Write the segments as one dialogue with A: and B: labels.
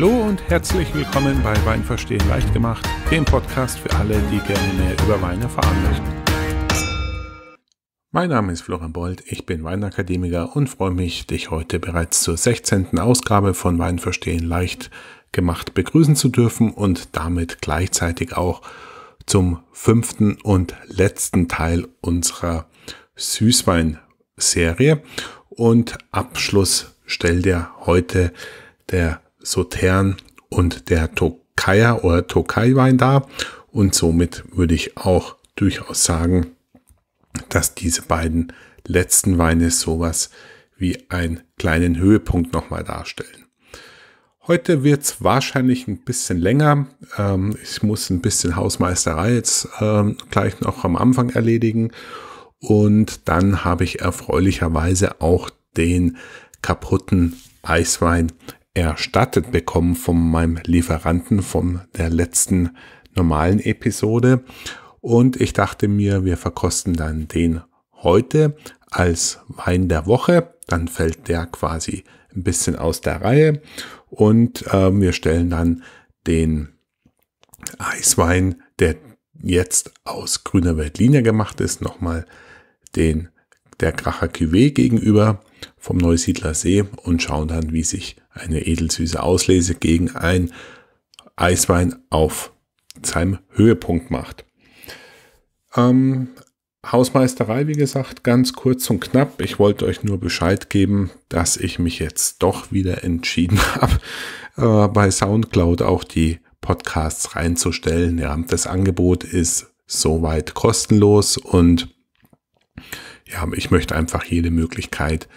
A: Hallo und herzlich willkommen bei Wein verstehen leicht gemacht, dem Podcast für alle, die gerne mehr über Weine erfahren möchten. Mein Name ist Florian Bold, ich bin Weinakademiker und freue mich, dich heute bereits zur 16. Ausgabe von Wein verstehen leicht gemacht begrüßen zu dürfen und damit gleichzeitig auch zum fünften und letzten Teil unserer Süßweinserie Und Abschluss stellt dir heute der Sauternes und der Tokaier oder Tokai-Wein da. Und somit würde ich auch durchaus sagen, dass diese beiden letzten Weine sowas wie einen kleinen Höhepunkt nochmal darstellen. Heute wird es wahrscheinlich ein bisschen länger. Ähm, ich muss ein bisschen Hausmeisterei jetzt ähm, gleich noch am Anfang erledigen. Und dann habe ich erfreulicherweise auch den kaputten Eiswein erstattet bekommen von meinem Lieferanten von der letzten normalen Episode. Und ich dachte mir, wir verkosten dann den heute als Wein der Woche. Dann fällt der quasi ein bisschen aus der Reihe. Und äh, wir stellen dann den Eiswein, der jetzt aus grüner Weltlinie gemacht ist, nochmal den der Kracher Cuvée gegenüber vom Neusiedler See und schauen dann, wie sich eine edelsüße Auslese gegen ein Eiswein auf seinem Höhepunkt macht. Ähm, Hausmeisterei, wie gesagt, ganz kurz und knapp. Ich wollte euch nur Bescheid geben, dass ich mich jetzt doch wieder entschieden habe, äh, bei SoundCloud auch die Podcasts reinzustellen. Ja, das Angebot ist soweit kostenlos und ja, ich möchte einfach jede Möglichkeit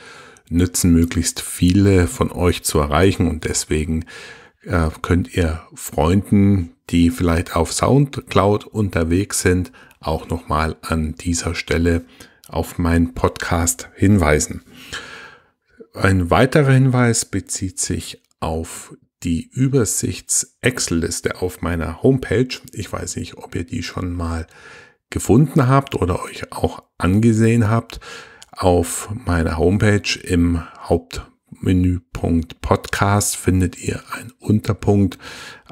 A: nützen, möglichst viele von euch zu erreichen und deswegen äh, könnt ihr Freunden, die vielleicht auf SoundCloud unterwegs sind, auch nochmal an dieser Stelle auf meinen Podcast hinweisen. Ein weiterer Hinweis bezieht sich auf die Übersichts-Excel-Liste auf meiner Homepage. Ich weiß nicht, ob ihr die schon mal gefunden habt oder euch auch angesehen habt. Auf meiner Homepage im Hauptmenüpunkt Podcast findet ihr einen Unterpunkt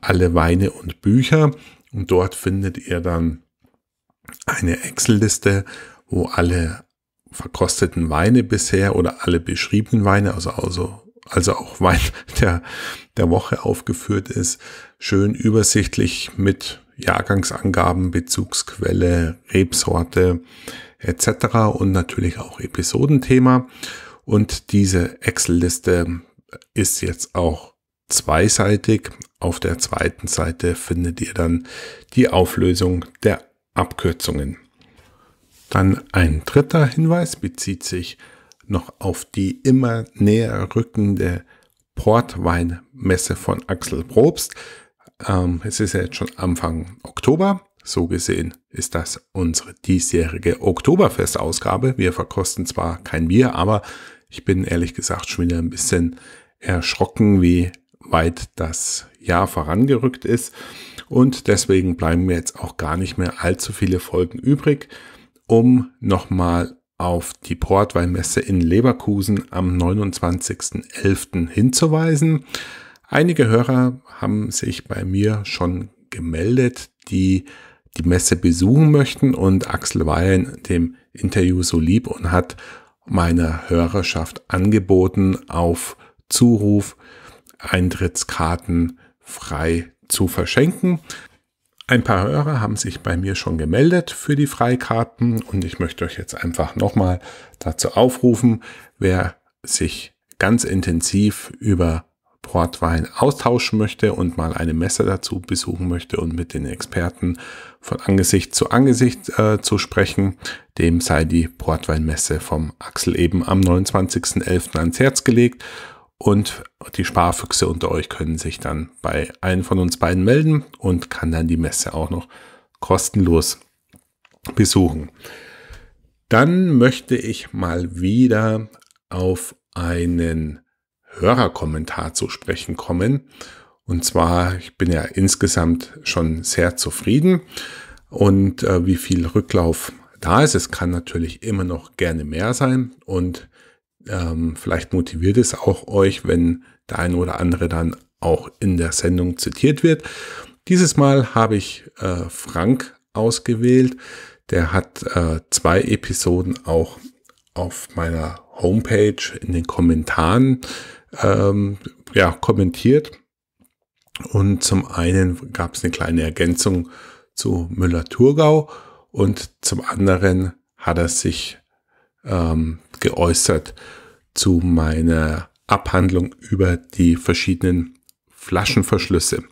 A: Alle Weine und Bücher und dort findet ihr dann eine Excel-Liste, wo alle verkosteten Weine bisher oder alle beschriebenen Weine, also, also, also auch Wein der, der Woche aufgeführt ist, schön übersichtlich mit Jahrgangsangaben, Bezugsquelle, Rebsorte, etc. und natürlich auch Episodenthema. Und diese Excel-Liste ist jetzt auch zweiseitig. Auf der zweiten Seite findet ihr dann die Auflösung der Abkürzungen. Dann ein dritter Hinweis bezieht sich noch auf die immer näher rückende Portweinmesse von Axel Probst. Ähm, es ist ja jetzt schon Anfang Oktober so gesehen ist das unsere diesjährige Oktoberfestausgabe. Wir verkosten zwar kein Bier, aber ich bin ehrlich gesagt schon wieder ein bisschen erschrocken, wie weit das Jahr vorangerückt ist. Und deswegen bleiben mir jetzt auch gar nicht mehr allzu viele Folgen übrig, um nochmal auf die Portweinmesse in Leverkusen am 29.11. hinzuweisen. Einige Hörer haben sich bei mir schon gemeldet, die die Messe besuchen möchten. Und Axel war in dem Interview so lieb und hat meiner Hörerschaft angeboten, auf Zuruf Eintrittskarten frei zu verschenken. Ein paar Hörer haben sich bei mir schon gemeldet für die Freikarten und ich möchte euch jetzt einfach nochmal dazu aufrufen, wer sich ganz intensiv über Portwein austauschen möchte und mal eine Messe dazu besuchen möchte und mit den Experten von Angesicht zu Angesicht äh, zu sprechen, dem sei die Portweinmesse vom Axel eben am 29.11. ans Herz gelegt und die Sparfüchse unter euch können sich dann bei einem von uns beiden melden und kann dann die Messe auch noch kostenlos besuchen. Dann möchte ich mal wieder auf einen Hörerkommentar zu sprechen kommen. Und zwar, ich bin ja insgesamt schon sehr zufrieden und äh, wie viel Rücklauf da ist. Es kann natürlich immer noch gerne mehr sein und ähm, vielleicht motiviert es auch euch, wenn der ein oder andere dann auch in der Sendung zitiert wird. Dieses Mal habe ich äh, Frank ausgewählt. Der hat äh, zwei Episoden auch auf meiner Homepage in den Kommentaren ähm, ja, kommentiert. Und zum einen gab es eine kleine Ergänzung zu Müller-Thurgau und zum anderen hat er sich ähm, geäußert zu meiner Abhandlung über die verschiedenen Flaschenverschlüsse.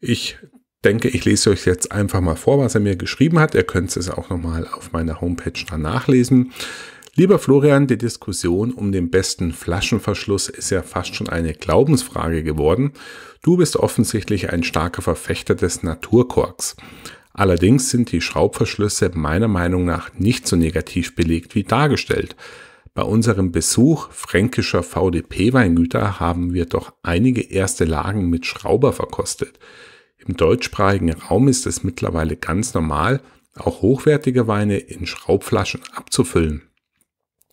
A: Ich denke, ich lese euch jetzt einfach mal vor, was er mir geschrieben hat. Ihr könnt es auch nochmal auf meiner Homepage nachlesen. nachlesen. Lieber Florian, die Diskussion um den besten Flaschenverschluss ist ja fast schon eine Glaubensfrage geworden. Du bist offensichtlich ein starker Verfechter des Naturkorks. Allerdings sind die Schraubverschlüsse meiner Meinung nach nicht so negativ belegt wie dargestellt. Bei unserem Besuch fränkischer VDP-Weingüter haben wir doch einige erste Lagen mit Schrauber verkostet. Im deutschsprachigen Raum ist es mittlerweile ganz normal, auch hochwertige Weine in Schraubflaschen abzufüllen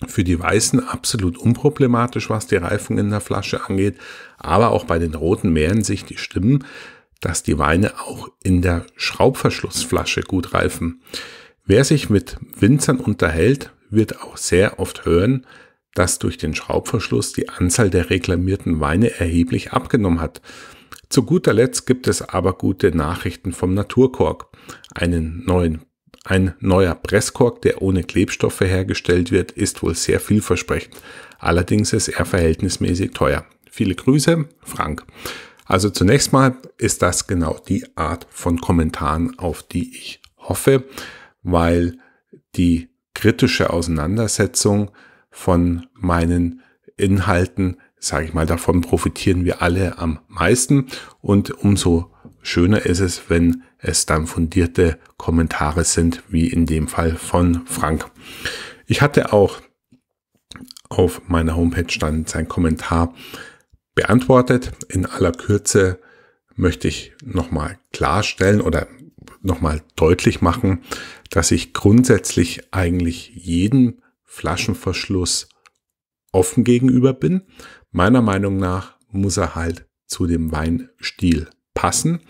A: für die Weißen absolut unproblematisch, was die Reifung in der Flasche angeht. Aber auch bei den Roten mehren sich die Stimmen, dass die Weine auch in der Schraubverschlussflasche gut reifen. Wer sich mit Winzern unterhält, wird auch sehr oft hören, dass durch den Schraubverschluss die Anzahl der reklamierten Weine erheblich abgenommen hat. Zu guter Letzt gibt es aber gute Nachrichten vom Naturkork, einen neuen ein neuer Presskork, der ohne Klebstoffe hergestellt wird, ist wohl sehr vielversprechend. Allerdings ist er verhältnismäßig teuer. Viele Grüße, Frank. Also zunächst mal ist das genau die Art von Kommentaren, auf die ich hoffe, weil die kritische Auseinandersetzung von meinen Inhalten, sage ich mal, davon profitieren wir alle am meisten und umso Schöner ist es, wenn es dann fundierte Kommentare sind, wie in dem Fall von Frank. Ich hatte auch auf meiner Homepage dann sein Kommentar beantwortet. In aller Kürze möchte ich nochmal klarstellen oder nochmal deutlich machen, dass ich grundsätzlich eigentlich jeden Flaschenverschluss offen gegenüber bin. Meiner Meinung nach muss er halt zu dem Weinstil passen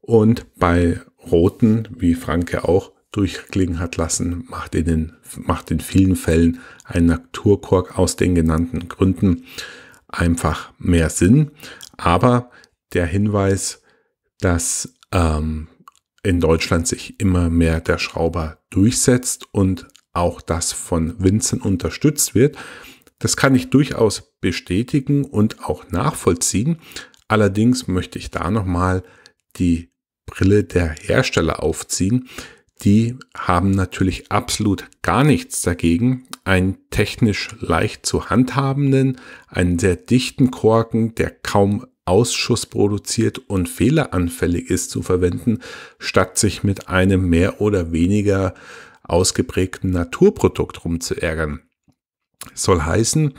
A: und bei roten, wie Franke auch durchklingen hat lassen, macht in, den, macht in vielen Fällen ein Naturkork aus den genannten Gründen einfach mehr Sinn. Aber der Hinweis, dass ähm, in Deutschland sich immer mehr der Schrauber durchsetzt und auch das von Winzen unterstützt wird, das kann ich durchaus bestätigen und auch nachvollziehen, Allerdings möchte ich da nochmal die Brille der Hersteller aufziehen. Die haben natürlich absolut gar nichts dagegen, einen technisch leicht zu handhabenden, einen sehr dichten Korken, der kaum Ausschuss produziert und fehleranfällig ist, zu verwenden, statt sich mit einem mehr oder weniger ausgeprägten Naturprodukt rumzuärgern. Soll heißen,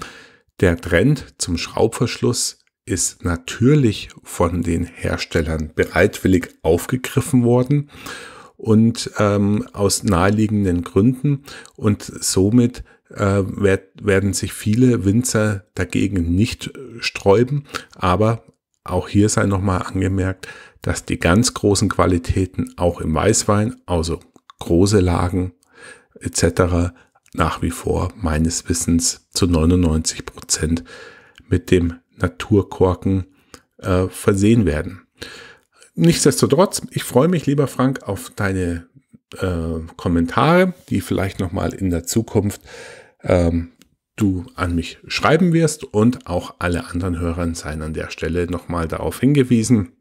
A: der Trend zum Schraubverschluss ist natürlich von den Herstellern bereitwillig aufgegriffen worden und ähm, aus naheliegenden Gründen und somit äh, werd, werden sich viele Winzer dagegen nicht äh, sträuben, aber auch hier sei nochmal angemerkt, dass die ganz großen Qualitäten auch im Weißwein, also große Lagen etc., nach wie vor meines Wissens zu 99 Prozent mit dem Naturkorken äh, versehen werden. Nichtsdestotrotz, ich freue mich, lieber Frank, auf deine äh, Kommentare, die vielleicht nochmal in der Zukunft ähm, du an mich schreiben wirst und auch alle anderen Hörern seien an der Stelle nochmal darauf hingewiesen.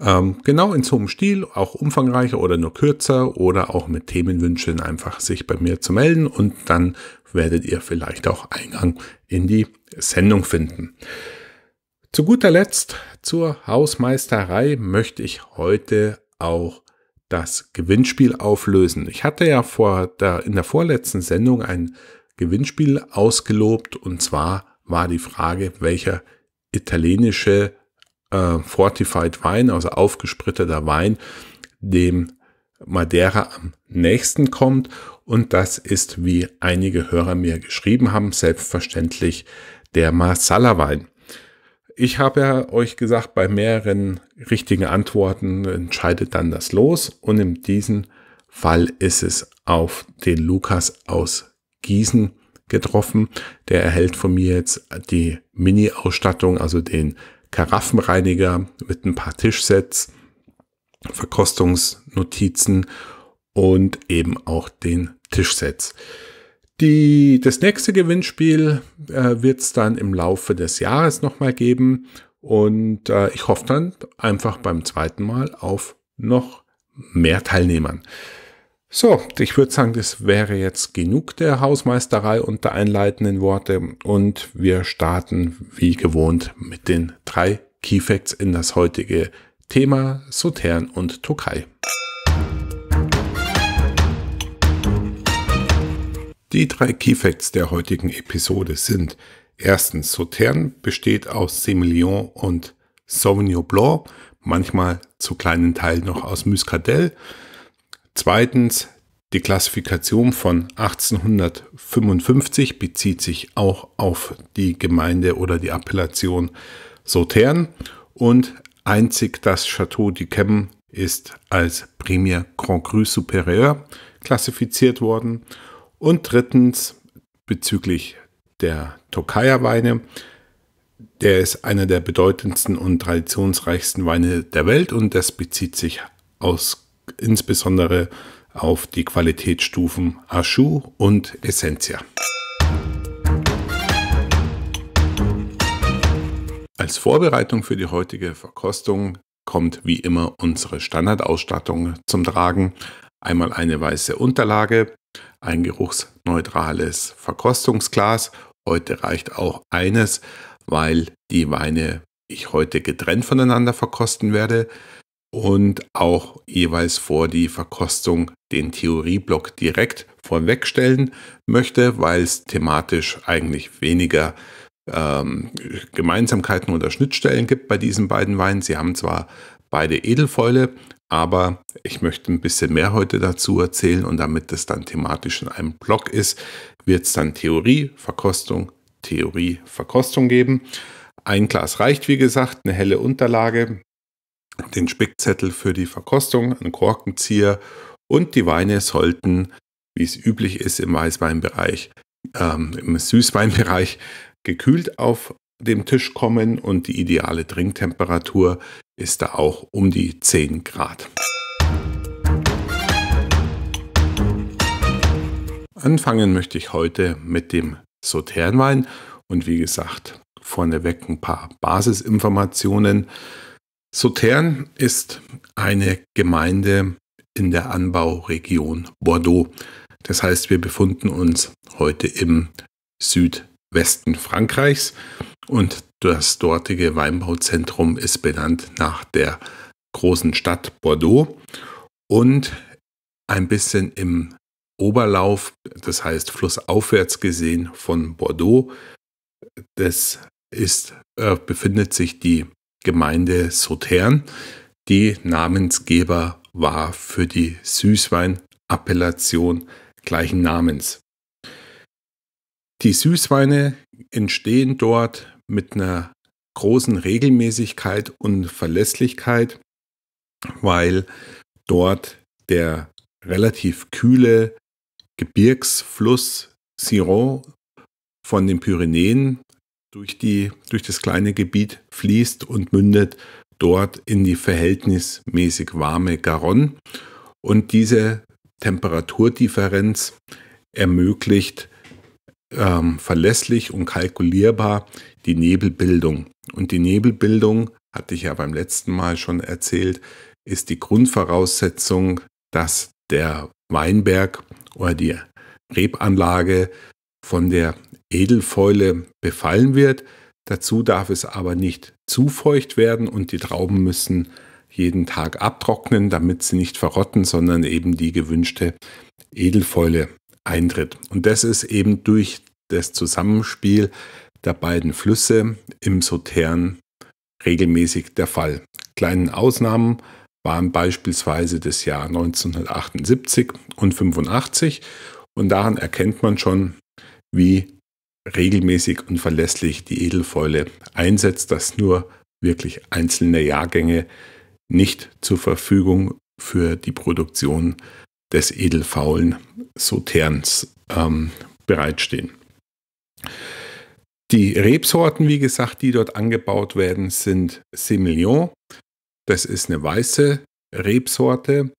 A: Ähm, genau in so einem Stil, auch umfangreicher oder nur kürzer oder auch mit Themenwünschen einfach sich bei mir zu melden und dann werdet ihr vielleicht auch Eingang in die Sendung finden. Zu guter Letzt zur Hausmeisterei möchte ich heute auch das Gewinnspiel auflösen. Ich hatte ja vor der, in der vorletzten Sendung ein Gewinnspiel ausgelobt und zwar war die Frage, welcher italienische äh, Fortified Wein, also aufgespritteter Wein, dem Madeira am nächsten kommt. Und das ist, wie einige Hörer mir geschrieben haben, selbstverständlich der Marsala-Wein. Ich habe ja euch gesagt, bei mehreren richtigen Antworten entscheidet dann das Los und in diesem Fall ist es auf den Lukas aus Gießen getroffen. Der erhält von mir jetzt die Mini-Ausstattung, also den Karaffenreiniger mit ein paar Tischsets, Verkostungsnotizen und eben auch den Tischsets. Die, das nächste Gewinnspiel äh, wird es dann im Laufe des Jahres nochmal geben. Und äh, ich hoffe dann einfach beim zweiten Mal auf noch mehr Teilnehmern. So, ich würde sagen, das wäre jetzt genug der Hausmeisterei und der einleitenden Worte. Und wir starten wie gewohnt mit den drei Keyfacts in das heutige Thema Sotern und Türkei. Die drei Key Facts der heutigen Episode sind erstens Sautern besteht aus Semillon und Sauvignon Blanc, manchmal zu kleinen Teilen noch aus Muscadel. Zweitens die Klassifikation von 1855 bezieht sich auch auf die Gemeinde oder die Appellation Sautern und einzig das Château du Chem ist als Premier Grand Cru Supérieur klassifiziert worden und drittens bezüglich der tokaja Weine. Der ist einer der bedeutendsten und traditionsreichsten Weine der Welt und das bezieht sich aus, insbesondere auf die Qualitätsstufen Aschu und Essentia. Als Vorbereitung für die heutige Verkostung kommt wie immer unsere Standardausstattung zum Tragen. Einmal eine weiße Unterlage, ein geruchsneutrales Verkostungsglas. Heute reicht auch eines, weil die Weine ich heute getrennt voneinander verkosten werde und auch jeweils vor die Verkostung den Theorieblock direkt vorwegstellen möchte, weil es thematisch eigentlich weniger ähm, Gemeinsamkeiten oder Schnittstellen gibt bei diesen beiden Weinen. Sie haben zwar beide Edelfäule, aber ich möchte ein bisschen mehr heute dazu erzählen und damit das dann thematisch in einem Blog ist, wird es dann Theorie, Verkostung, Theorie, Verkostung geben. Ein Glas reicht, wie gesagt, eine helle Unterlage, den Spickzettel für die Verkostung, einen Korkenzieher und die Weine sollten, wie es üblich ist im Weißweinbereich, ähm, im Süßweinbereich, gekühlt auf dem Tisch kommen und die ideale Trinktemperatur ist da auch um die 10 Grad. Anfangen möchte ich heute mit dem Sauternwein und wie gesagt, vorneweg ein paar Basisinformationen. Sautern ist eine Gemeinde in der Anbauregion Bordeaux. Das heißt, wir befinden uns heute im Süd Westen Frankreichs und das dortige Weinbauzentrum ist benannt nach der großen Stadt Bordeaux und ein bisschen im Oberlauf, das heißt flussaufwärts gesehen von Bordeaux, das ist, äh, befindet sich die Gemeinde Sautern, die Namensgeber war für die Süßweinappellation gleichen Namens. Die Süßweine entstehen dort mit einer großen Regelmäßigkeit und Verlässlichkeit, weil dort der relativ kühle Gebirgsfluss Siron von den Pyrenäen durch, die, durch das kleine Gebiet fließt und mündet dort in die verhältnismäßig warme Garonne. Und diese Temperaturdifferenz ermöglicht ähm, verlässlich und kalkulierbar die Nebelbildung. Und die Nebelbildung, hatte ich ja beim letzten Mal schon erzählt, ist die Grundvoraussetzung, dass der Weinberg oder die Rebanlage von der Edelfäule befallen wird. Dazu darf es aber nicht zu feucht werden und die Trauben müssen jeden Tag abtrocknen, damit sie nicht verrotten, sondern eben die gewünschte Edelfäule eintritt. Und das ist eben durch das Zusammenspiel der beiden Flüsse im Sotern regelmäßig der Fall. Kleinen Ausnahmen waren beispielsweise das Jahr 1978 und 85 und daran erkennt man schon, wie regelmäßig und verlässlich die Edelfäule einsetzt, dass nur wirklich einzelne Jahrgänge nicht zur Verfügung für die Produktion des edelfaulen Soterns ähm, bereitstehen. Die Rebsorten, wie gesagt, die dort angebaut werden, sind Semillon. Das ist eine weiße Rebsorte,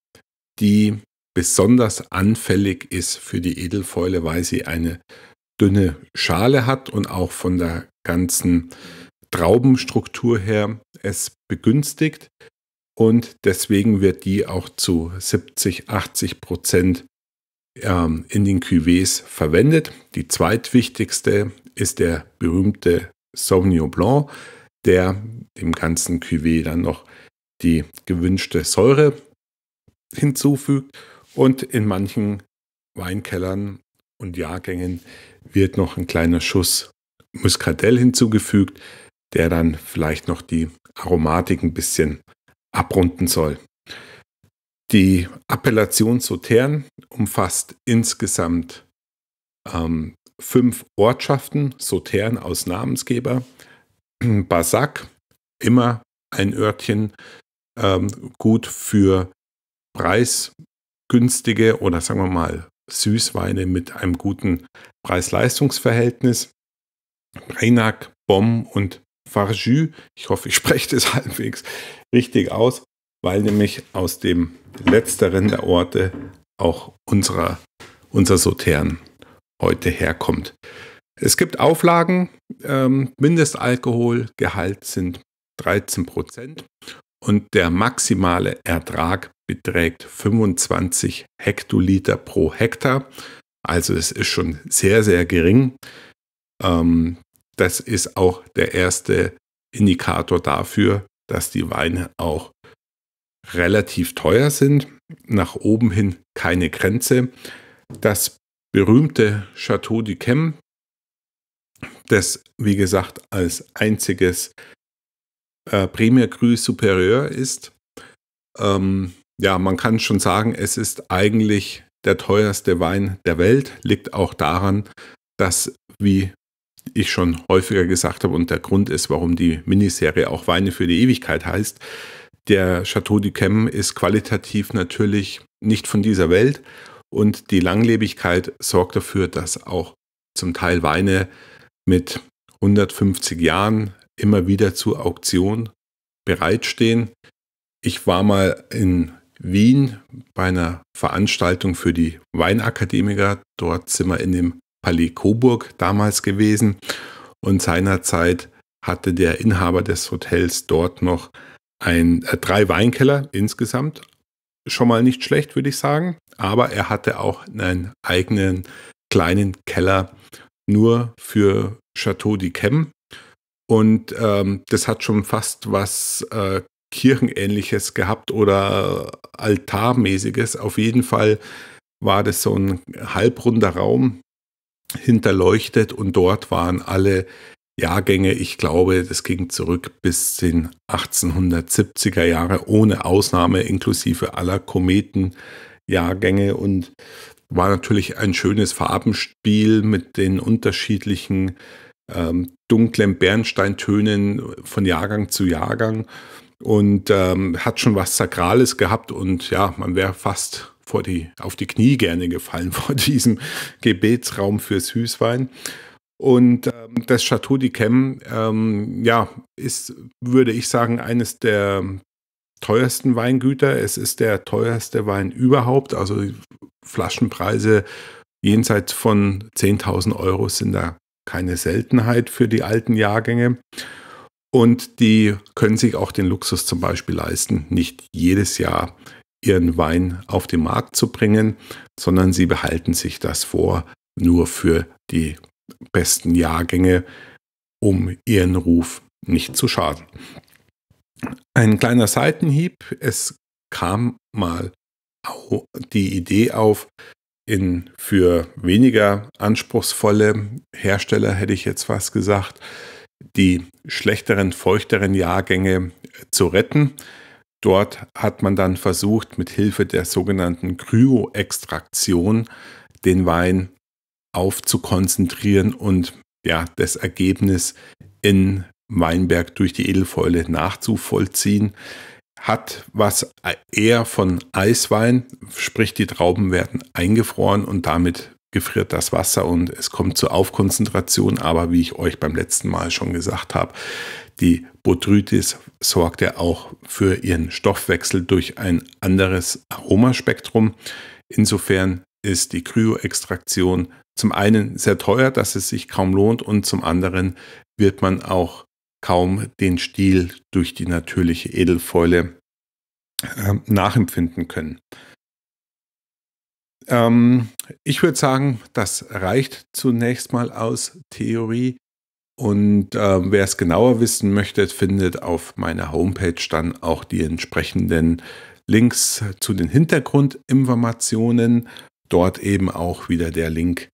A: die besonders anfällig ist für die Edelfäule, weil sie eine dünne Schale hat und auch von der ganzen Traubenstruktur her es begünstigt. Und deswegen wird die auch zu 70, 80 Prozent ähm, in den Cuvées verwendet. Die zweitwichtigste ist der berühmte Sauvignon Blanc, der dem ganzen Cuvée dann noch die gewünschte Säure hinzufügt. Und in manchen Weinkellern und Jahrgängen wird noch ein kleiner Schuss Muscadell hinzugefügt, der dann vielleicht noch die Aromatik ein bisschen abrunden soll. Die Appellation Sotern umfasst insgesamt ähm, fünf Ortschaften, Sotern aus Namensgeber, Basak, immer ein Örtchen, ähm, gut für preisgünstige oder sagen wir mal Süßweine mit einem guten Preis-Leistungs-Verhältnis. Brenak, Bom und Farjus. Ich hoffe, ich spreche das halbwegs richtig aus, weil nämlich aus dem letzteren der Orte auch unserer, unser Sotern heute herkommt. Es gibt Auflagen, ähm, Mindestalkoholgehalt sind 13 Prozent und der maximale Ertrag beträgt 25 Hektoliter pro Hektar. Also es ist schon sehr, sehr gering. Ähm, das ist auch der erste Indikator dafür, dass die Weine auch relativ teuer sind. Nach oben hin keine Grenze. Das berühmte Chateau du Chem, das wie gesagt als einziges äh, Premier Cru Superieur ist. Ähm, ja, man kann schon sagen, es ist eigentlich der teuerste Wein der Welt. Liegt auch daran, dass, wie ich schon häufiger gesagt habe und der Grund ist, warum die Miniserie auch Weine für die Ewigkeit heißt. Der Chateau du Chem ist qualitativ natürlich nicht von dieser Welt und die Langlebigkeit sorgt dafür, dass auch zum Teil Weine mit 150 Jahren immer wieder zur Auktion bereitstehen. Ich war mal in Wien bei einer Veranstaltung für die Weinakademiker. Dort sind wir in dem Palais Coburg damals gewesen. Und seinerzeit hatte der Inhaber des Hotels dort noch ein, äh, drei Weinkeller insgesamt. Schon mal nicht schlecht, würde ich sagen. Aber er hatte auch einen eigenen kleinen Keller nur für Chateau de d'Yquem. Und ähm, das hat schon fast was äh, Kirchenähnliches gehabt oder Altarmäßiges. Auf jeden Fall war das so ein halbrunder Raum, hinterleuchtet und dort waren alle Jahrgänge, ich glaube, das ging zurück bis den 1870er Jahre ohne Ausnahme inklusive aller Kometenjahrgänge und war natürlich ein schönes Farbenspiel mit den unterschiedlichen ähm, dunklen Bernsteintönen von Jahrgang zu Jahrgang und ähm, hat schon was Sakrales gehabt und ja, man wäre fast vor die, auf die Knie gerne gefallen vor diesem Gebetsraum für Süßwein. Und ähm, das Chateau d'Yquem, ähm, ja, ist, würde ich sagen, eines der teuersten Weingüter. Es ist der teuerste Wein überhaupt. Also Flaschenpreise jenseits von 10.000 Euro sind da keine Seltenheit für die alten Jahrgänge. Und die können sich auch den Luxus zum Beispiel leisten, nicht jedes Jahr ihren Wein auf den Markt zu bringen, sondern sie behalten sich das vor, nur für die besten Jahrgänge, um ihren Ruf nicht zu schaden. Ein kleiner Seitenhieb, es kam mal die Idee auf, in, für weniger anspruchsvolle Hersteller hätte ich jetzt was gesagt, die schlechteren, feuchteren Jahrgänge zu retten. Dort hat man dann versucht, mit Hilfe der sogenannten Kryoextraktion den Wein aufzukonzentrieren und ja, das Ergebnis in Weinberg durch die Edelfäule nachzuvollziehen. Hat was eher von Eiswein, sprich die Trauben werden eingefroren und damit gefriert das Wasser und es kommt zur Aufkonzentration. Aber wie ich euch beim letzten Mal schon gesagt habe, die Botrytis sorgt ja auch für ihren Stoffwechsel durch ein anderes Aromaspektrum. Insofern ist die Kryoextraktion zum einen sehr teuer, dass es sich kaum lohnt und zum anderen wird man auch kaum den Stiel durch die natürliche Edelfäule äh, nachempfinden können. Ähm, ich würde sagen, das reicht zunächst mal aus Theorie. Und äh, wer es genauer wissen möchte, findet auf meiner Homepage dann auch die entsprechenden Links zu den Hintergrundinformationen. Dort eben auch wieder der Link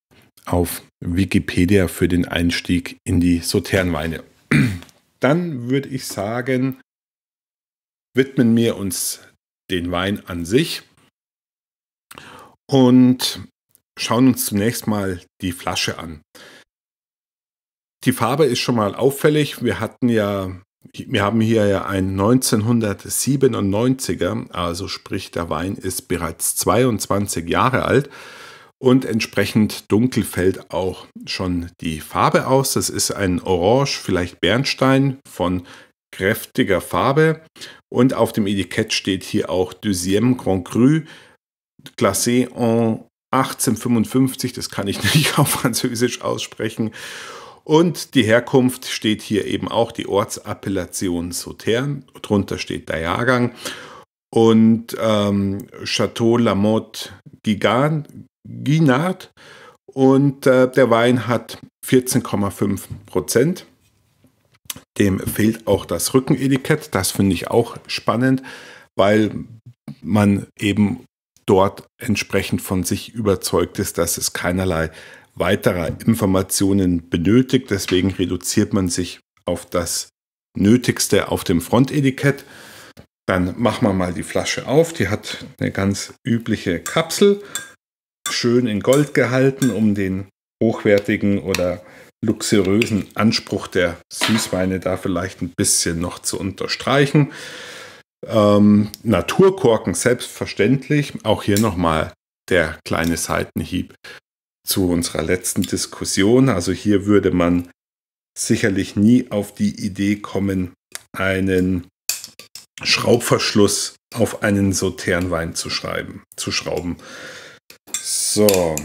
A: auf Wikipedia für den Einstieg in die Soternweine. Dann würde ich sagen, widmen wir uns den Wein an sich und schauen uns zunächst mal die Flasche an. Die Farbe ist schon mal auffällig. Wir hatten ja, wir haben hier ja einen 1997er, also sprich der Wein ist bereits 22 Jahre alt und entsprechend dunkel fällt auch schon die Farbe aus. Das ist ein Orange, vielleicht Bernstein von kräftiger Farbe und auf dem Etikett steht hier auch Deuxième Grand Cru classé en 1855, das kann ich nicht auf Französisch aussprechen. Und die Herkunft steht hier eben auch, die Ortsappellation Sautern, drunter steht der Jahrgang. Und ähm, Chateau Lamotte Guinard. Und äh, der Wein hat 14,5 Prozent. Dem fehlt auch das Rückenetikett. Das finde ich auch spannend, weil man eben dort entsprechend von sich überzeugt ist, dass es keinerlei weiterer Informationen benötigt. Deswegen reduziert man sich auf das Nötigste auf dem Frontetikett. Dann machen wir mal die Flasche auf. Die hat eine ganz übliche Kapsel, schön in Gold gehalten, um den hochwertigen oder luxuriösen Anspruch der Süßweine da vielleicht ein bisschen noch zu unterstreichen. Ähm, Naturkorken selbstverständlich. Auch hier nochmal der kleine Seitenhieb zu unserer letzten Diskussion. Also hier würde man sicherlich nie auf die Idee kommen, einen Schraubverschluss auf einen Soternwein zu schreiben, zu schrauben. So,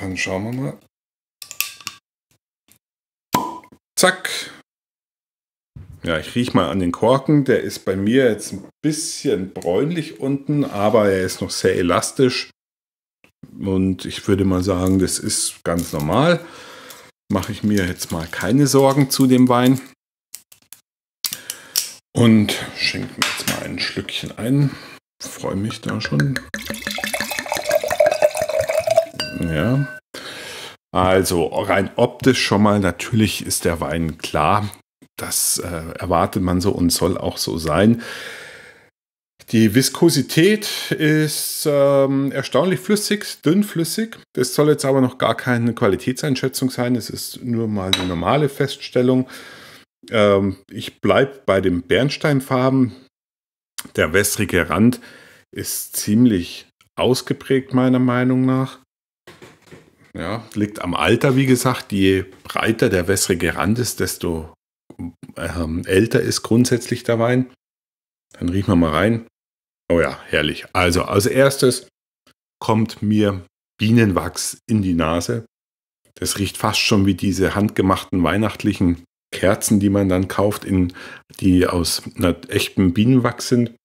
A: dann schauen wir mal. Zack. Ja, ich rieche mal an den Korken. Der ist bei mir jetzt ein bisschen bräunlich unten, aber er ist noch sehr elastisch. Und ich würde mal sagen, das ist ganz normal. Mache ich mir jetzt mal keine Sorgen zu dem Wein. Und schenke mir jetzt mal ein Schlückchen ein. Freue mich da schon. Ja. Also rein optisch schon mal, natürlich ist der Wein klar. Das äh, erwartet man so und soll auch so sein. Die Viskosität ist ähm, erstaunlich flüssig, dünnflüssig. Das soll jetzt aber noch gar keine Qualitätseinschätzung sein. Es ist nur mal eine normale Feststellung. Ähm, ich bleibe bei den Bernsteinfarben. Der wässrige Rand ist ziemlich ausgeprägt, meiner Meinung nach. Ja, liegt am Alter, wie gesagt. Je breiter der wässrige Rand ist, desto ähm, älter ist grundsätzlich der Wein. Dann riechen wir mal rein. Oh ja, herrlich. Also als erstes kommt mir Bienenwachs in die Nase. Das riecht fast schon wie diese handgemachten weihnachtlichen Kerzen, die man dann kauft, in, die aus echtem Bienenwachs sind.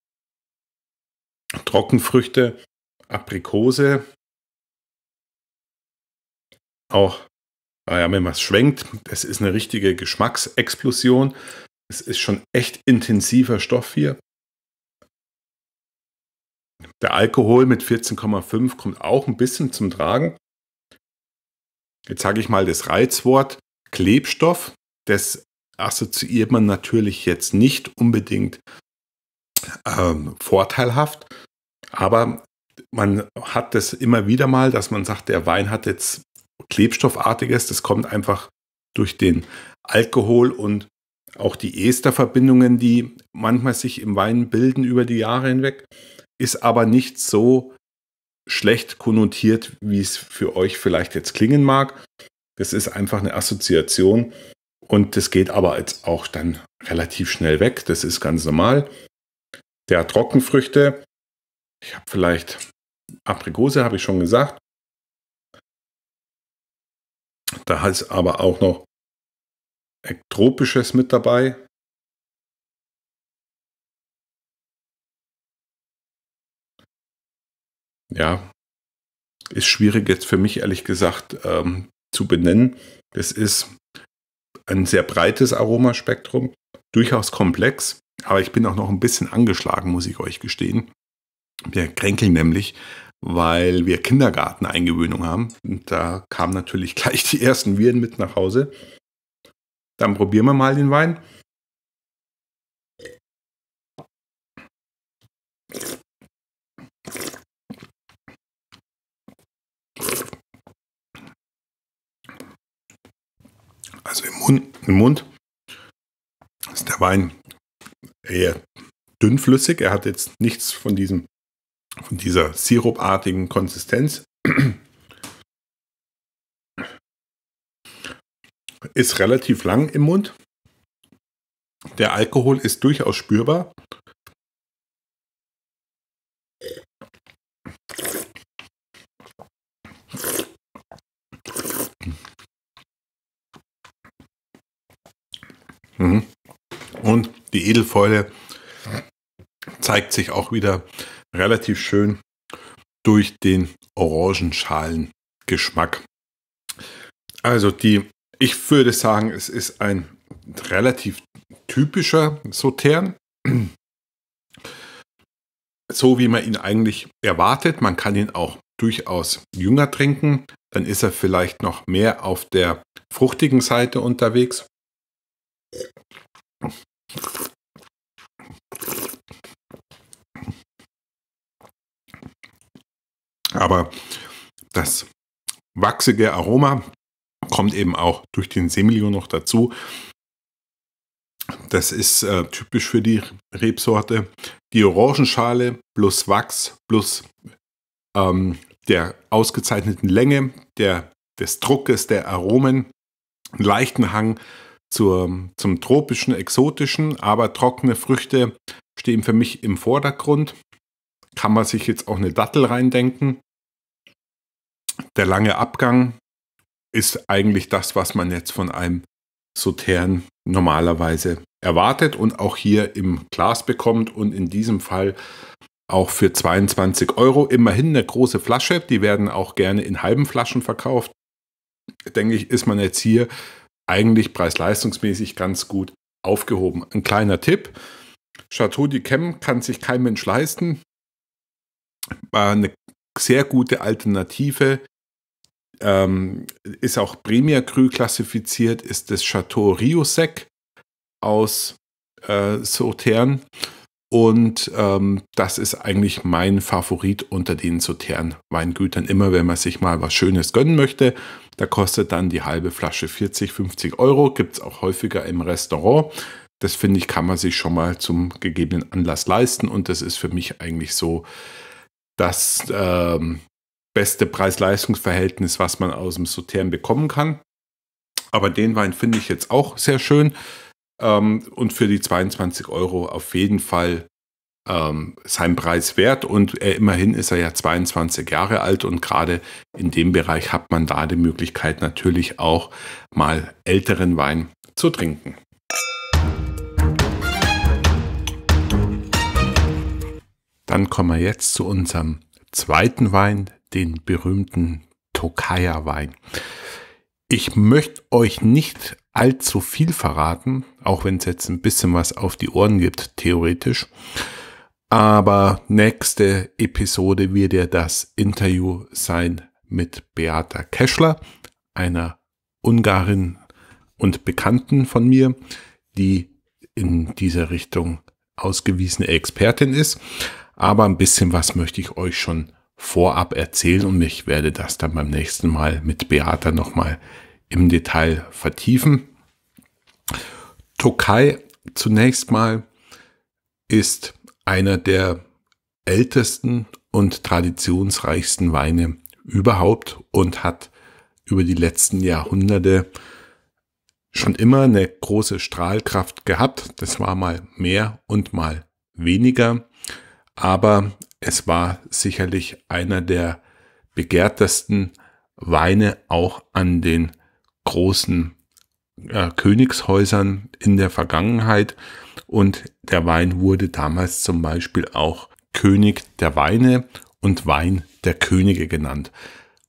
A: Trockenfrüchte, Aprikose, auch ah ja, wenn man es schwenkt, das ist eine richtige Geschmacksexplosion. Es ist schon echt intensiver Stoff hier. Der Alkohol mit 14,5 kommt auch ein bisschen zum Tragen. Jetzt sage ich mal das Reizwort Klebstoff. Das assoziiert man natürlich jetzt nicht unbedingt ähm, vorteilhaft, aber man hat das immer wieder mal, dass man sagt, der Wein hat jetzt Klebstoffartiges. Das kommt einfach durch den Alkohol und auch die Esterverbindungen, die manchmal sich im Wein bilden über die Jahre hinweg ist aber nicht so schlecht konnotiert, wie es für euch vielleicht jetzt klingen mag. Das ist einfach eine Assoziation und das geht aber jetzt auch dann relativ schnell weg. Das ist ganz normal. Der Trockenfrüchte, ich habe vielleicht Aprikose, habe ich schon gesagt. Da ist aber auch noch tropisches mit dabei. ja, ist schwierig jetzt für mich ehrlich gesagt ähm, zu benennen. Es ist ein sehr breites Aromaspektrum, durchaus komplex, aber ich bin auch noch ein bisschen angeschlagen, muss ich euch gestehen. Wir kränkeln nämlich, weil wir Kindergarteneingewöhnung haben. Und da kamen natürlich gleich die ersten Viren mit nach Hause. Dann probieren wir mal den Wein. also im Mund, im Mund ist der Wein eher dünnflüssig. Er hat jetzt nichts von diesem, von dieser sirupartigen Konsistenz. Ist relativ lang im Mund. Der Alkohol ist durchaus spürbar. Mhm. Und die Edelfäule zeigt sich auch wieder relativ schön durch den Orangenschalengeschmack. Also die, ich würde sagen, es ist ein relativ typischer Sautern. So wie man ihn eigentlich erwartet. Man kann ihn auch durchaus jünger trinken. Dann ist er vielleicht noch mehr auf der fruchtigen Seite unterwegs. Aber das wachsige Aroma kommt eben auch durch den Semillon noch dazu. Das ist äh, typisch für die Rebsorte. Die Orangenschale plus Wachs plus ähm, der ausgezeichneten Länge, der, des Druckes der Aromen, leichten Hang zur, zum tropischen, exotischen, aber trockene Früchte stehen für mich im Vordergrund. Kann man sich jetzt auch eine Dattel reindenken. Der lange Abgang ist eigentlich das, was man jetzt von einem Sautern normalerweise erwartet und auch hier im Glas bekommt und in diesem Fall auch für 22 Euro. Immerhin eine große Flasche, die werden auch gerne in halben Flaschen verkauft. Denke ich, ist man jetzt hier eigentlich preis-leistungsmäßig ganz gut aufgehoben. Ein kleiner Tipp: Chateau du Chem kann sich kein Mensch leisten. War eine sehr gute Alternative. Ähm, ist auch Premier Cru klassifiziert, ist das Chateau Riosec aus äh, Sautern. Und ähm, das ist eigentlich mein Favorit unter den Sautern Weingütern. Immer wenn man sich mal was Schönes gönnen möchte, da kostet dann die halbe Flasche 40, 50 Euro. Gibt es auch häufiger im Restaurant. Das finde ich, kann man sich schon mal zum gegebenen Anlass leisten. Und das ist für mich eigentlich so das ähm, beste Preis-Leistungs-Verhältnis, was man aus dem Sautern bekommen kann. Aber den Wein finde ich jetzt auch sehr schön. Ähm, und für die 22 Euro auf jeden Fall ähm, sein Preis wert. Und äh, immerhin ist er ja 22 Jahre alt und gerade in dem Bereich hat man da die Möglichkeit natürlich auch mal älteren Wein zu trinken. Dann kommen wir jetzt zu unserem zweiten Wein, den berühmten Tokaya-Wein. Ich möchte euch nicht allzu viel verraten, auch wenn es jetzt ein bisschen was auf die Ohren gibt, theoretisch. Aber nächste Episode wird ja das Interview sein mit Beata Keschler, einer Ungarin und Bekannten von mir, die in dieser Richtung ausgewiesene Expertin ist. Aber ein bisschen was möchte ich euch schon vorab erzählen und ich werde das dann beim nächsten Mal mit Beata nochmal im Detail vertiefen. Tokai zunächst mal ist einer der ältesten und traditionsreichsten Weine überhaupt und hat über die letzten Jahrhunderte schon immer eine große Strahlkraft gehabt. Das war mal mehr und mal weniger, aber es war sicherlich einer der begehrtesten Weine auch an den großen äh, Königshäusern in der Vergangenheit. Und der Wein wurde damals zum Beispiel auch König der Weine und Wein der Könige genannt.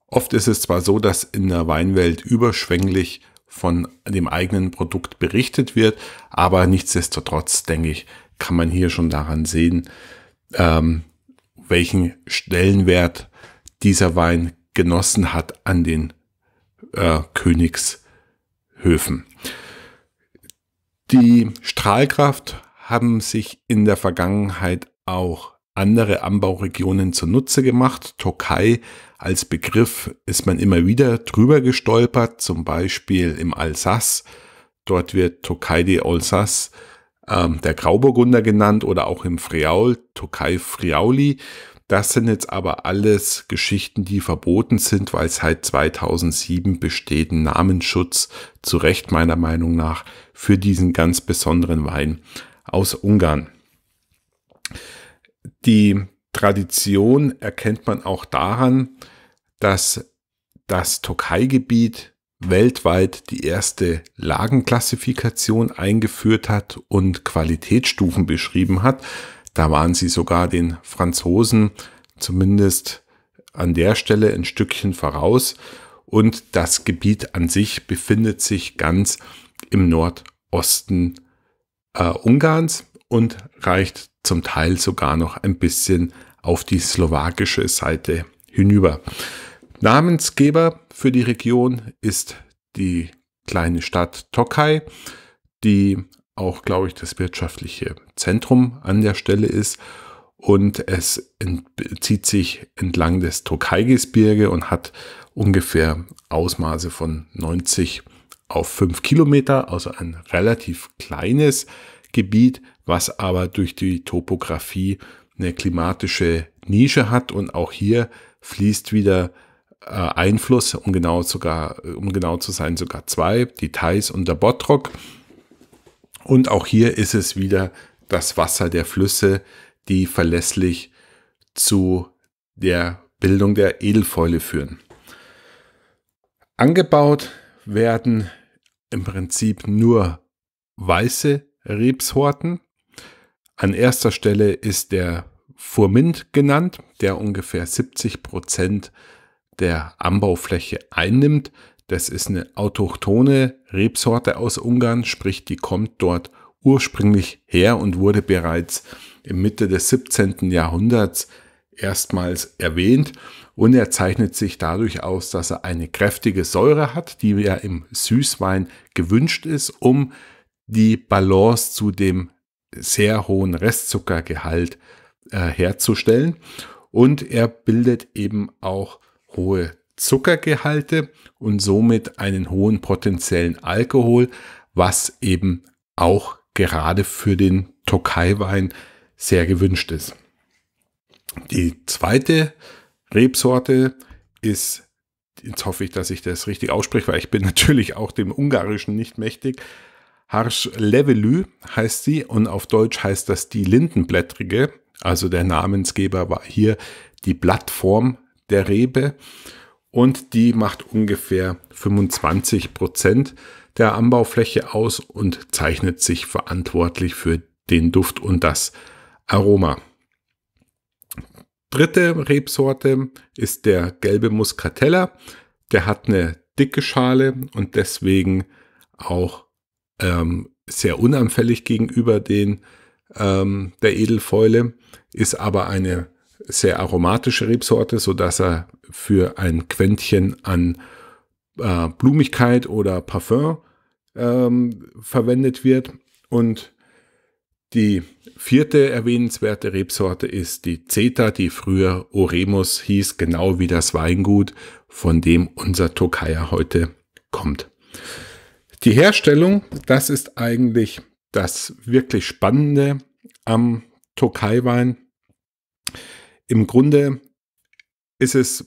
A: Oft ist es zwar so, dass in der Weinwelt überschwänglich von dem eigenen Produkt berichtet wird, aber nichtsdestotrotz, denke ich, kann man hier schon daran sehen, ähm, welchen Stellenwert dieser Wein genossen hat an den äh, Königshöfen. Die Strahlkraft haben sich in der Vergangenheit auch andere Anbauregionen zunutze gemacht. Türkei als Begriff ist man immer wieder drüber gestolpert, zum Beispiel im Alsace. Dort wird Türkei de Alsace äh, der Grauburgunder genannt oder auch im Friaul, Türkei Friauli. Das sind jetzt aber alles Geschichten, die verboten sind, weil seit 2007 besteht ein Namensschutz, zu Recht meiner Meinung nach, für diesen ganz besonderen Wein aus Ungarn. Die Tradition erkennt man auch daran, dass das Tokai-Gebiet weltweit die erste Lagenklassifikation eingeführt hat und Qualitätsstufen beschrieben hat. Da waren sie sogar den Franzosen zumindest an der Stelle ein Stückchen voraus. Und das Gebiet an sich befindet sich ganz im Nordosten äh, Ungarns und reicht zum Teil sogar noch ein bisschen auf die slowakische Seite hinüber. Namensgeber für die Region ist die kleine Stadt Tokaj, die auch, glaube ich, das wirtschaftliche Zentrum an der Stelle ist. Und es zieht sich entlang des Tokaigebirge und hat ungefähr Ausmaße von 90 auf 5 Kilometer, also ein relativ kleines Gebiet, was aber durch die Topografie eine klimatische Nische hat. Und auch hier fließt wieder äh, Einfluss, um genau, sogar, um genau zu sein, sogar zwei, die Thais und der Bottrog. Und auch hier ist es wieder das Wasser der Flüsse, die verlässlich zu der Bildung der Edelfäule führen. Angebaut werden im Prinzip nur weiße Rebsorten. An erster Stelle ist der Furmint genannt, der ungefähr 70 Prozent der Anbaufläche einnimmt. Das ist eine autochtone Rebsorte aus Ungarn, sprich die kommt dort ursprünglich her und wurde bereits im Mitte des 17. Jahrhunderts erstmals erwähnt und er zeichnet sich dadurch aus, dass er eine kräftige Säure hat, die ja im Süßwein gewünscht ist, um die Balance zu dem sehr hohen Restzuckergehalt äh, herzustellen und er bildet eben auch hohe Zuckergehalte und somit einen hohen potenziellen Alkohol, was eben auch gerade für den Tokai-Wein sehr gewünscht ist. Die zweite Rebsorte ist, jetzt hoffe ich, dass ich das richtig ausspreche, weil ich bin natürlich auch dem Ungarischen nicht mächtig. Harsh Levelü heißt sie und auf Deutsch heißt das die Lindenblättrige. Also der Namensgeber war hier die Blattform der Rebe und die macht ungefähr 25 Prozent der Anbaufläche aus und zeichnet sich verantwortlich für den Duft und das Aroma. Dritte Rebsorte ist der gelbe Muscatella. Der hat eine dicke Schale und deswegen auch ähm, sehr unanfällig gegenüber den ähm, der Edelfäule, ist aber eine sehr aromatische Rebsorte, sodass er für ein Quäntchen an äh, Blumigkeit oder Parfum ähm, verwendet wird. Und die vierte erwähnenswerte Rebsorte ist die Zeta, die früher Oremus hieß, genau wie das Weingut, von dem unser Tokaja heute kommt. Die Herstellung, das ist eigentlich das wirklich Spannende am Tokai-Wein im Grunde ist es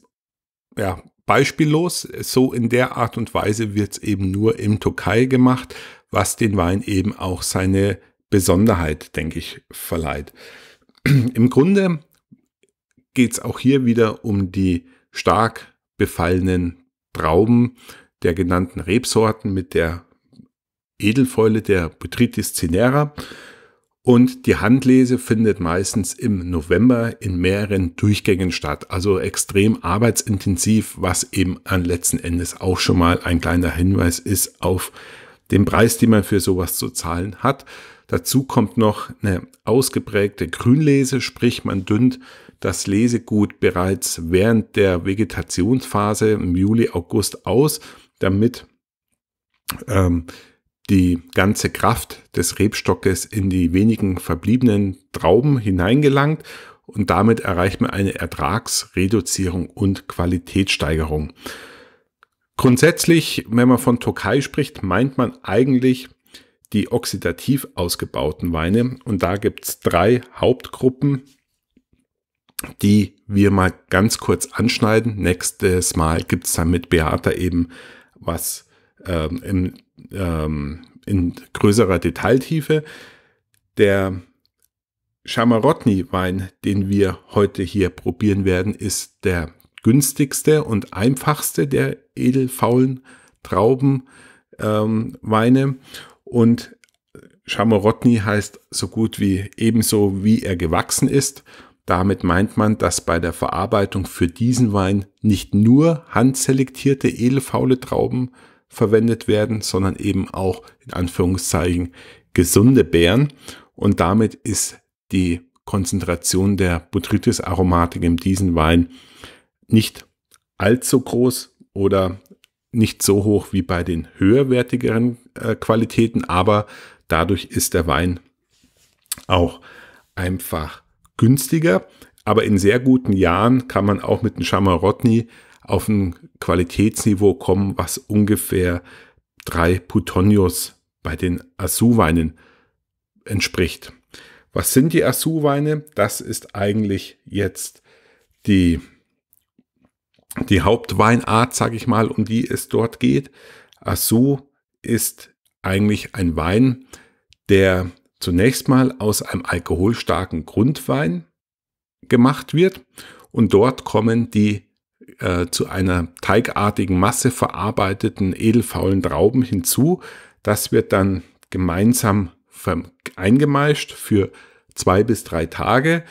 A: ja, beispiellos. So in der Art und Weise wird es eben nur im Türkei gemacht, was den Wein eben auch seine Besonderheit, denke ich, verleiht. Im Grunde geht es auch hier wieder um die stark befallenen Trauben der genannten Rebsorten mit der Edelfäule der Botrytis cinera. Und die Handlese findet meistens im November in mehreren Durchgängen statt, also extrem arbeitsintensiv, was eben an letzten Endes auch schon mal ein kleiner Hinweis ist auf den Preis, den man für sowas zu zahlen hat. Dazu kommt noch eine ausgeprägte Grünlese, sprich man dünnt das Lesegut bereits während der Vegetationsphase im Juli, August aus, damit ähm, die ganze Kraft des Rebstockes in die wenigen verbliebenen Trauben hineingelangt und damit erreicht man eine Ertragsreduzierung und Qualitätssteigerung. Grundsätzlich, wenn man von Tokai spricht, meint man eigentlich die oxidativ ausgebauten Weine und da gibt es drei Hauptgruppen, die wir mal ganz kurz anschneiden. Nächstes Mal gibt es dann mit Beata eben was ähm, im ähm, in größerer Detailtiefe. Der Chamarotni-Wein, den wir heute hier probieren werden, ist der günstigste und einfachste der edelfaulen Traubenweine. Ähm, und Chamarotni heißt so gut wie ebenso, wie er gewachsen ist. Damit meint man, dass bei der Verarbeitung für diesen Wein nicht nur handselektierte edelfaule Trauben verwendet werden, sondern eben auch in Anführungszeichen gesunde Beeren. Und damit ist die Konzentration der Botrytis-Aromatik in diesem Wein nicht allzu groß oder nicht so hoch wie bei den höherwertigeren äh, Qualitäten, aber dadurch ist der Wein auch einfach günstiger. Aber in sehr guten Jahren kann man auch mit dem Chamarotni auf ein Qualitätsniveau kommen, was ungefähr drei Putonios bei den Assou-Weinen entspricht. Was sind die Assou-Weine? Das ist eigentlich jetzt die, die Hauptweinart, sage ich mal, um die es dort geht. Assou ist eigentlich ein Wein, der zunächst mal aus einem alkoholstarken Grundwein gemacht wird und dort kommen die äh, zu einer teigartigen Masse verarbeiteten edelfaulen Trauben hinzu. Das wird dann gemeinsam eingemeischt für zwei bis drei Tage,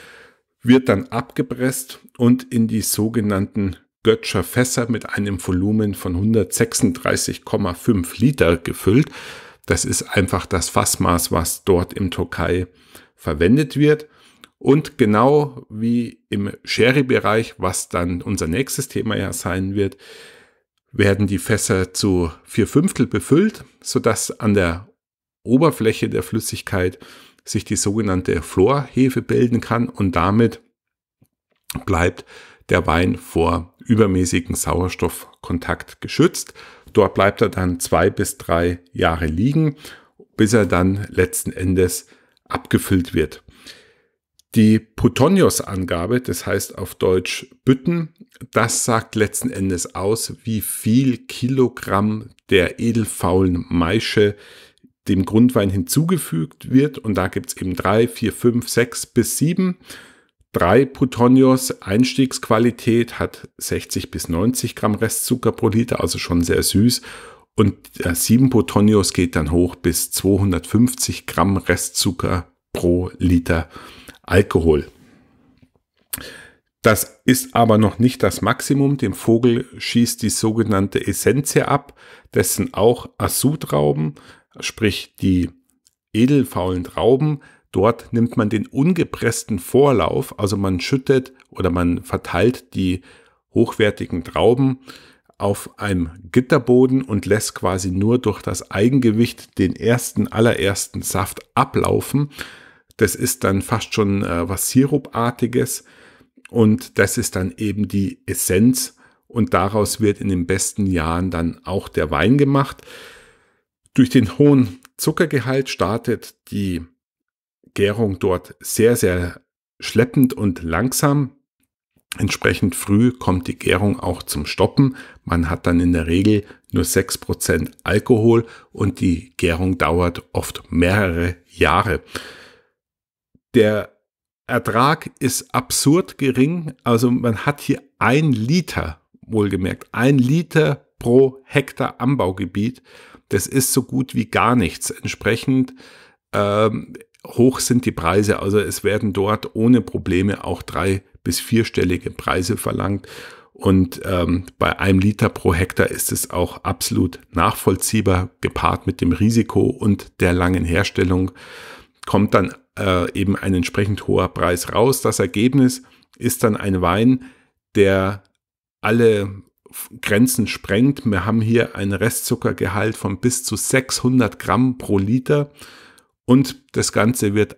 A: wird dann abgepresst und in die sogenannten Götscher Fässer mit einem Volumen von 136,5 Liter gefüllt. Das ist einfach das Fassmaß, was dort im Türkei verwendet wird. Und genau wie im Sherry-Bereich, was dann unser nächstes Thema ja sein wird, werden die Fässer zu vier Fünftel befüllt, sodass an der Oberfläche der Flüssigkeit sich die sogenannte Florhefe bilden kann und damit bleibt der Wein vor übermäßigen Sauerstoffkontakt geschützt. Dort bleibt er dann zwei bis drei Jahre liegen, bis er dann letzten Endes abgefüllt wird. Die putonios angabe das heißt auf Deutsch Bütten, das sagt letzten Endes aus, wie viel Kilogramm der edelfaulen Maische dem Grundwein hinzugefügt wird. Und da gibt es eben drei, vier, fünf, sechs bis sieben. Drei Putonios Einstiegsqualität hat 60 bis 90 Gramm Restzucker pro Liter, also schon sehr süß. Und äh, sieben Putonios geht dann hoch bis 250 Gramm Restzucker pro Liter. Alkohol. Das ist aber noch nicht das Maximum. Dem Vogel schießt die sogenannte Essenzie ab, dessen auch Azutrauben, sprich die edelfaulen Trauben, dort nimmt man den ungepressten Vorlauf, also man schüttet oder man verteilt die hochwertigen Trauben auf einem Gitterboden und lässt quasi nur durch das Eigengewicht den ersten allerersten Saft ablaufen. Das ist dann fast schon äh, was Sirupartiges und das ist dann eben die Essenz und daraus wird in den besten Jahren dann auch der Wein gemacht. Durch den hohen Zuckergehalt startet die Gärung dort sehr, sehr schleppend und langsam. Entsprechend früh kommt die Gärung auch zum Stoppen. Man hat dann in der Regel nur 6% Alkohol und die Gärung dauert oft mehrere Jahre. Der Ertrag ist absurd gering. Also man hat hier ein Liter, wohlgemerkt, ein Liter pro Hektar Anbaugebiet. Das ist so gut wie gar nichts. Entsprechend ähm, hoch sind die Preise. Also es werden dort ohne Probleme auch drei bis vierstellige Preise verlangt. Und ähm, bei einem Liter pro Hektar ist es auch absolut nachvollziehbar, gepaart mit dem Risiko und der langen Herstellung kommt dann äh, eben ein entsprechend hoher Preis raus. Das Ergebnis ist dann ein Wein, der alle Grenzen sprengt. Wir haben hier einen Restzuckergehalt von bis zu 600 Gramm pro Liter und das Ganze wird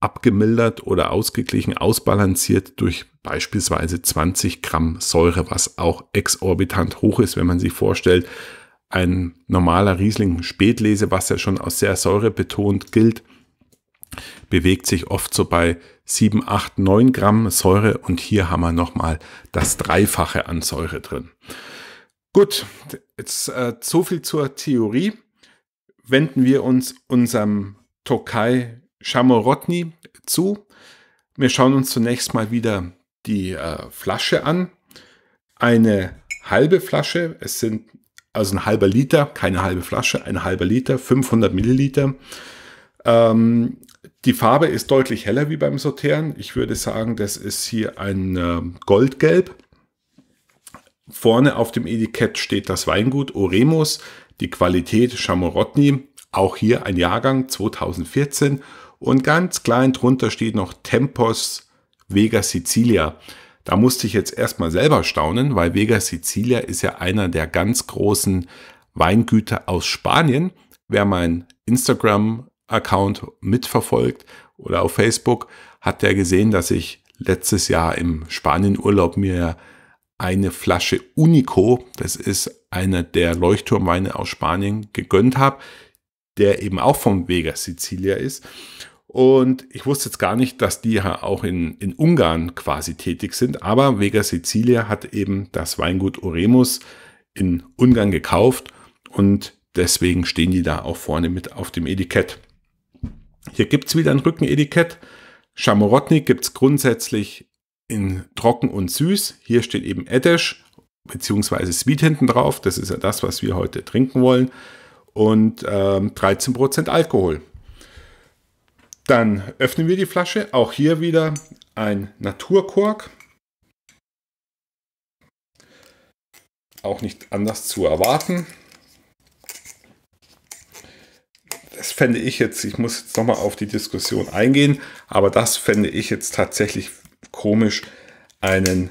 A: abgemildert oder ausgeglichen, ausbalanciert durch beispielsweise 20 Gramm Säure, was auch exorbitant hoch ist, wenn man sich vorstellt, ein normaler Riesling Spätlese, was ja schon aus sehr säurebetont gilt, bewegt sich oft so bei 7, 8, 9 Gramm Säure und hier haben wir nochmal das Dreifache an Säure drin. Gut, jetzt äh, so viel zur Theorie. Wenden wir uns unserem Tokai Chamorotni zu. Wir schauen uns zunächst mal wieder die äh, Flasche an. Eine halbe Flasche, es sind also ein halber Liter, keine halbe Flasche, ein halber Liter, 500 Milliliter. Ähm, die Farbe ist deutlich heller wie beim Sautern. Ich würde sagen, das ist hier ein äh, Goldgelb. Vorne auf dem Etikett steht das Weingut Oremus, die Qualität Chamorotni, auch hier ein Jahrgang 2014 und ganz klein drunter steht noch Tempos Vega Sicilia. Da musste ich jetzt erstmal selber staunen, weil Vega Sicilia ist ja einer der ganz großen Weingüter aus Spanien. Wer mein Instagram Account mitverfolgt oder auf Facebook, hat er gesehen, dass ich letztes Jahr im Spanienurlaub mir eine Flasche Unico, das ist einer der Leuchtturmweine aus Spanien, gegönnt habe, der eben auch vom Vega Sicilia ist. Und ich wusste jetzt gar nicht, dass die ja auch in, in Ungarn quasi tätig sind, aber Vega Sicilia hat eben das Weingut Oremus in Ungarn gekauft und deswegen stehen die da auch vorne mit auf dem Etikett. Hier gibt es wieder ein Rückenetikett. Schamorotnik gibt es grundsätzlich in trocken und süß. Hier steht eben Edesh bzw. Sweet hinten drauf. Das ist ja das, was wir heute trinken wollen. Und ähm, 13% Alkohol. Dann öffnen wir die Flasche. Auch hier wieder ein Naturkork. Auch nicht anders zu erwarten. das fände ich jetzt, ich muss jetzt nochmal auf die Diskussion eingehen, aber das fände ich jetzt tatsächlich komisch, einen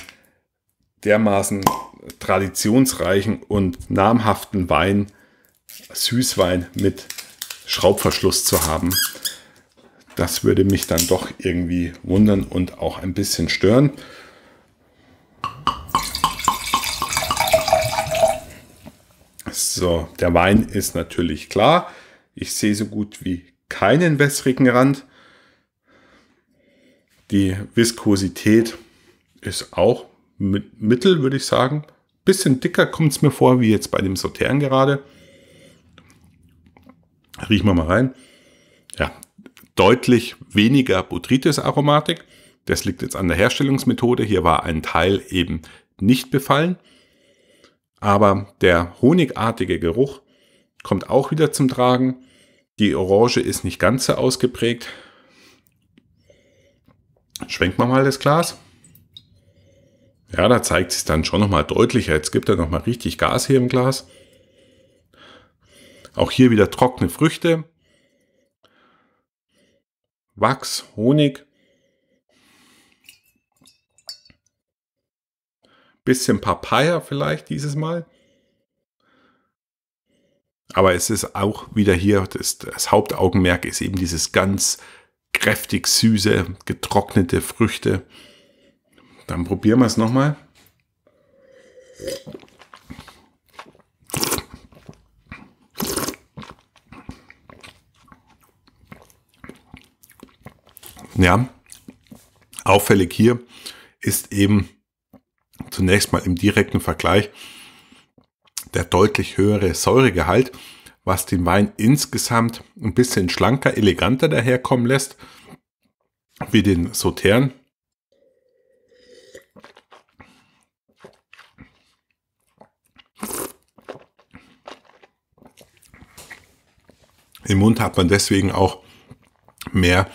A: dermaßen traditionsreichen und namhaften Wein, Süßwein mit Schraubverschluss zu haben. Das würde mich dann doch irgendwie wundern und auch ein bisschen stören. So, der Wein ist natürlich klar. Ich sehe so gut wie keinen wässrigen Rand. Die Viskosität ist auch mit mittel, würde ich sagen. Bisschen dicker kommt es mir vor, wie jetzt bei dem Sautern gerade. Riechen wir mal rein. Ja, deutlich weniger Botrytis-Aromatik. Das liegt jetzt an der Herstellungsmethode. Hier war ein Teil eben nicht befallen. Aber der honigartige Geruch kommt auch wieder zum Tragen. Die Orange ist nicht ganz so ausgeprägt. Schwenkt man mal das Glas. Ja, da zeigt sich dann schon nochmal deutlicher. Jetzt gibt er nochmal richtig Gas hier im Glas. Auch hier wieder trockene Früchte. Wachs, Honig. Bisschen Papaya vielleicht dieses Mal. Aber es ist auch wieder hier, das, das Hauptaugenmerk ist eben dieses ganz kräftig süße, getrocknete Früchte. Dann probieren wir es nochmal. Ja, auffällig hier ist eben zunächst mal im direkten Vergleich der deutlich höhere Säuregehalt, was den Wein insgesamt ein bisschen schlanker, eleganter daherkommen lässt, wie den Sautern. Im Mund hat man deswegen auch mehr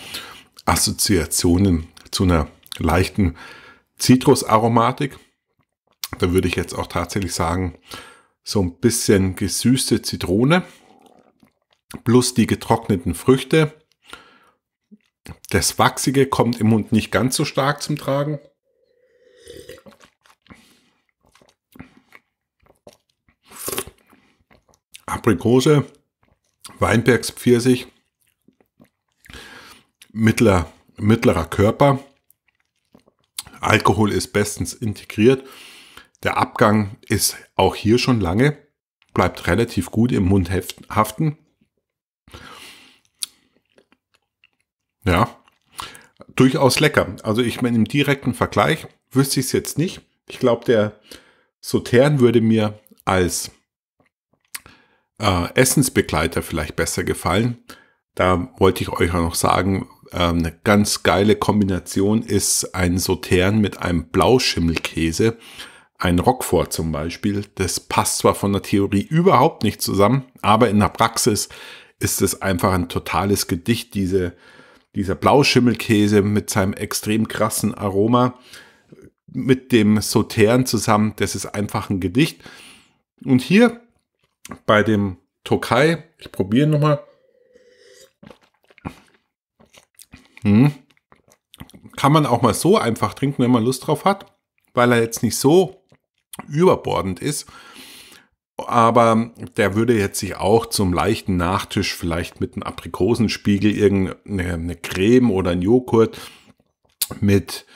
A: Assoziationen zu einer leichten Zitrusaromatik. Da würde ich jetzt auch tatsächlich sagen, so ein bisschen gesüßte Zitrone plus die getrockneten Früchte. Das Wachsige kommt im Mund nicht ganz so stark zum Tragen. Aprikose, Weinbergspfirsich, mittler, mittlerer Körper. Alkohol ist bestens integriert. Der Abgang ist auch hier schon lange, bleibt relativ gut im Mund haften. Ja, durchaus lecker. Also ich meine, im direkten Vergleich wüsste ich es jetzt nicht. Ich glaube, der Sotern würde mir als äh, Essensbegleiter vielleicht besser gefallen. Da wollte ich euch auch noch sagen, äh, eine ganz geile Kombination ist ein Sotern mit einem Blauschimmelkäse. Ein Rockford zum Beispiel, das passt zwar von der Theorie überhaupt nicht zusammen, aber in der Praxis ist es einfach ein totales Gedicht, diese, dieser Blauschimmelkäse mit seinem extrem krassen Aroma, mit dem Sautern zusammen, das ist einfach ein Gedicht. Und hier bei dem Tokai, ich probiere nochmal. Hm. Kann man auch mal so einfach trinken, wenn man Lust drauf hat, weil er jetzt nicht so überbordend ist. Aber der würde jetzt sich auch zum leichten Nachtisch vielleicht mit einem Aprikosenspiegel, irgendeine Creme oder ein Joghurt mit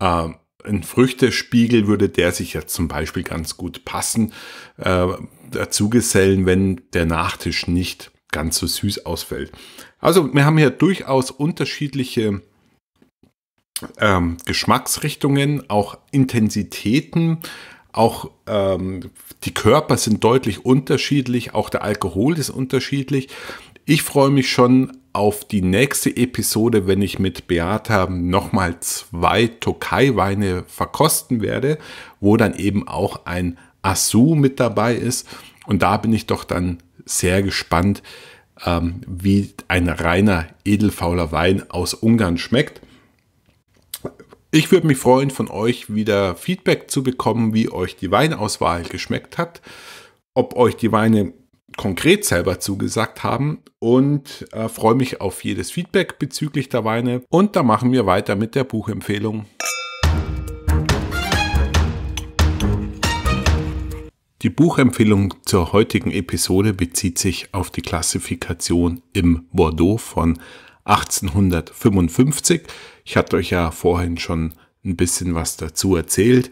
A: äh, ein Früchtespiegel würde der sich jetzt zum Beispiel ganz gut passen, äh, dazu gesellen, wenn der Nachtisch nicht ganz so süß ausfällt. Also wir haben hier durchaus unterschiedliche ähm, Geschmacksrichtungen, auch Intensitäten, auch ähm, die Körper sind deutlich unterschiedlich, auch der Alkohol ist unterschiedlich. Ich freue mich schon auf die nächste Episode, wenn ich mit Beata nochmal zwei Tokai-Weine verkosten werde, wo dann eben auch ein Asu mit dabei ist. Und da bin ich doch dann sehr gespannt, ähm, wie ein reiner edelfauler Wein aus Ungarn schmeckt. Ich würde mich freuen, von euch wieder Feedback zu bekommen, wie euch die Weinauswahl geschmeckt hat, ob euch die Weine konkret selber zugesagt haben und äh, freue mich auf jedes Feedback bezüglich der Weine. Und da machen wir weiter mit der Buchempfehlung. Die Buchempfehlung zur heutigen Episode bezieht sich auf die Klassifikation im Bordeaux von 1855. Ich hatte euch ja vorhin schon ein bisschen was dazu erzählt.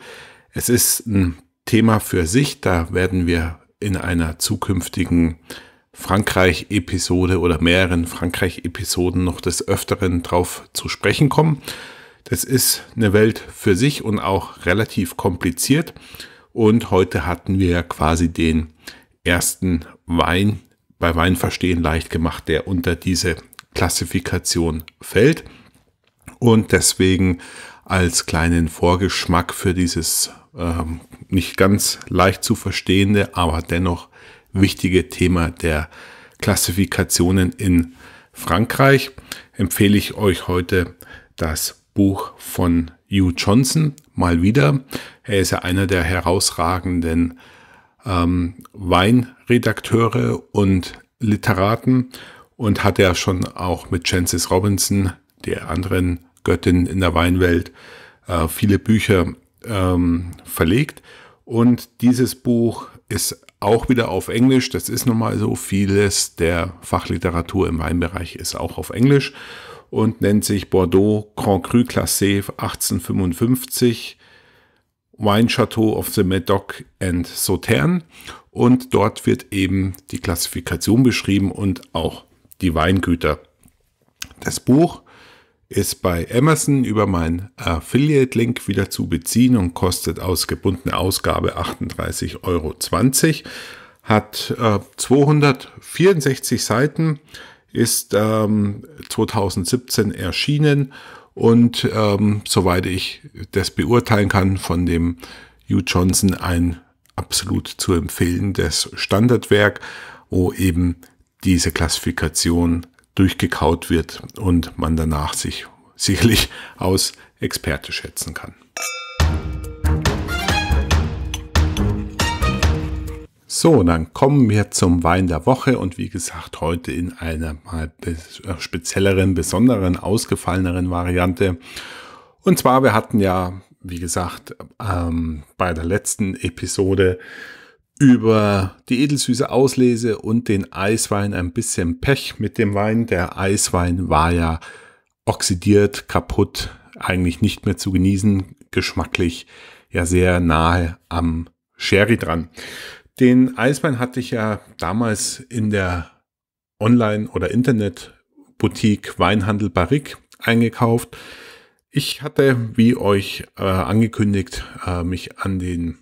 A: Es ist ein Thema für sich, da werden wir in einer zukünftigen Frankreich-Episode oder mehreren Frankreich-Episoden noch des Öfteren drauf zu sprechen kommen. Das ist eine Welt für sich und auch relativ kompliziert. Und heute hatten wir ja quasi den ersten Wein bei Wein verstehen leicht gemacht, der unter diese Klassifikation fällt. Und deswegen als kleinen Vorgeschmack für dieses ähm, nicht ganz leicht zu verstehende, aber dennoch wichtige Thema der Klassifikationen in Frankreich empfehle ich euch heute das Buch von Hugh Johnson mal wieder. Er ist ja einer der herausragenden ähm, Weinredakteure und Literaten und hat ja schon auch mit Chances Robinson, der anderen Göttin in der Weinwelt, äh, viele Bücher ähm, verlegt. Und dieses Buch ist auch wieder auf Englisch. Das ist nun mal so. Vieles der Fachliteratur im Weinbereich ist auch auf Englisch und nennt sich Bordeaux Grand Cru Classé 1855 Wine Chateau of the Medoc and Sauterne. Und dort wird eben die Klassifikation beschrieben und auch die Weingüter. Das Buch ist bei Amazon über meinen Affiliate-Link wieder zu beziehen und kostet aus gebundener Ausgabe 38,20 Euro. Hat äh, 264 Seiten, ist ähm, 2017 erschienen und ähm, soweit ich das beurteilen kann, von dem Hugh Johnson ein absolut zu empfehlendes Standardwerk, wo eben diese Klassifikation durchgekaut wird und man danach sich sicherlich aus Experte schätzen kann. So, dann kommen wir zum Wein der Woche und wie gesagt, heute in einer mal äh, spezielleren, besonderen, ausgefalleneren Variante. Und zwar, wir hatten ja, wie gesagt, ähm, bei der letzten Episode über die edelsüße Auslese und den Eiswein ein bisschen Pech mit dem Wein. Der Eiswein war ja oxidiert, kaputt, eigentlich nicht mehr zu genießen, geschmacklich ja sehr nahe am Sherry dran. Den Eiswein hatte ich ja damals in der Online- oder Internet-Boutique Weinhandel Barrique eingekauft. Ich hatte, wie euch äh, angekündigt, äh, mich an den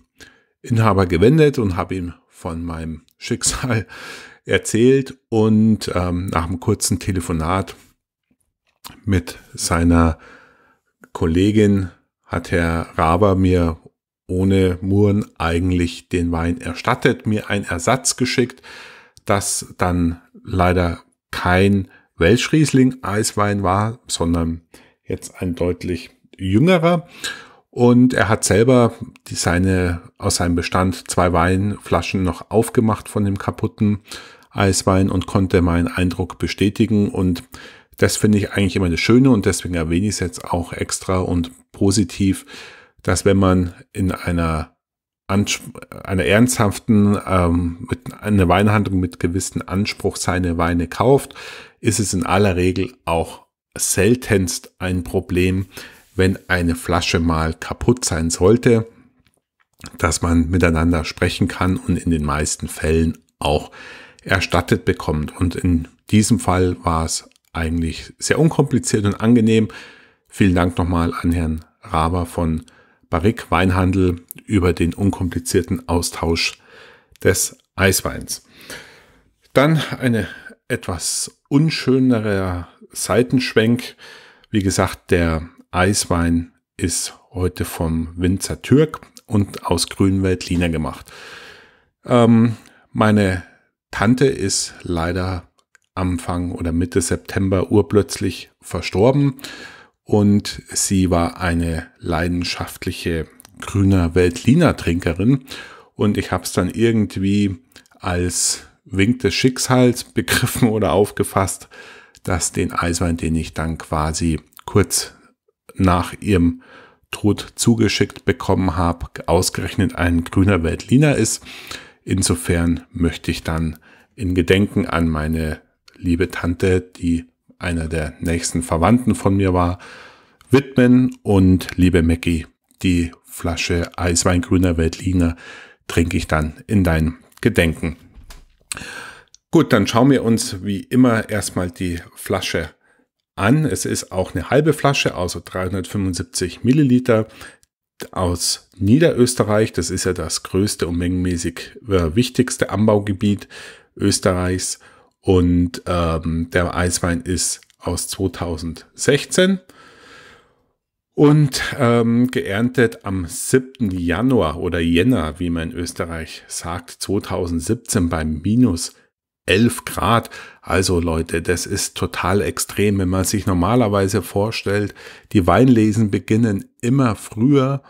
A: Inhaber gewendet und habe ihm von meinem Schicksal erzählt und ähm, nach einem kurzen Telefonat mit seiner Kollegin hat Herr Raber mir ohne Muren eigentlich den Wein erstattet, mir einen Ersatz geschickt, das dann leider kein Welschriesling Eiswein war, sondern jetzt ein deutlich jüngerer. Und er hat selber die seine, aus seinem Bestand zwei Weinflaschen noch aufgemacht von dem kaputten Eiswein und konnte meinen Eindruck bestätigen. Und das finde ich eigentlich immer das Schöne und deswegen erwähne ich es jetzt auch extra und positiv, dass wenn man in einer einer ernsthaften ähm, mit einer Weinhandlung mit gewissen Anspruch seine Weine kauft, ist es in aller Regel auch seltenst ein Problem, wenn eine Flasche mal kaputt sein sollte, dass man miteinander sprechen kann und in den meisten Fällen auch erstattet bekommt. Und in diesem Fall war es eigentlich sehr unkompliziert und angenehm. Vielen Dank nochmal an Herrn Raber von Barrick Weinhandel über den unkomplizierten Austausch des Eisweins. Dann eine etwas unschönere Seitenschwenk. Wie gesagt, der Eiswein ist heute vom Winzer Türk und aus Grünweltliner gemacht. Ähm, meine Tante ist leider Anfang oder Mitte September urplötzlich verstorben und sie war eine leidenschaftliche grüner Weltliner Trinkerin und ich habe es dann irgendwie als Wink des Schicksals begriffen oder aufgefasst, dass den Eiswein, den ich dann quasi kurz nach ihrem Tod zugeschickt bekommen habe, ausgerechnet ein grüner Weltliner ist. Insofern möchte ich dann in Gedenken an meine liebe Tante, die einer der nächsten Verwandten von mir war, widmen und liebe Maggie, die Flasche Eiswein grüner Weltliner trinke ich dann in dein Gedenken. Gut, dann schauen wir uns wie immer erstmal die Flasche an an. Es ist auch eine halbe Flasche, also 375 Milliliter aus Niederösterreich. Das ist ja das größte und mengenmäßig äh, wichtigste Anbaugebiet Österreichs. Und ähm, der Eiswein ist aus 2016 und ähm, geerntet am 7. Januar oder Jänner, wie man in Österreich sagt, 2017 bei minus 11 Grad. Also Leute, das ist total extrem, wenn man sich normalerweise vorstellt, die Weinlesen beginnen immer früher.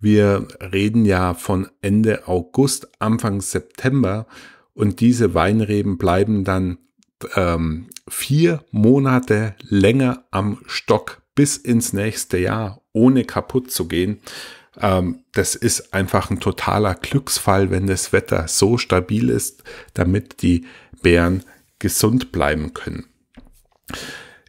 A: Wir reden ja von Ende August, Anfang September und diese Weinreben bleiben dann ähm, vier Monate länger am Stock bis ins nächste Jahr, ohne kaputt zu gehen. Ähm, das ist einfach ein totaler Glücksfall, wenn das Wetter so stabil ist, damit die Bären gesund bleiben können.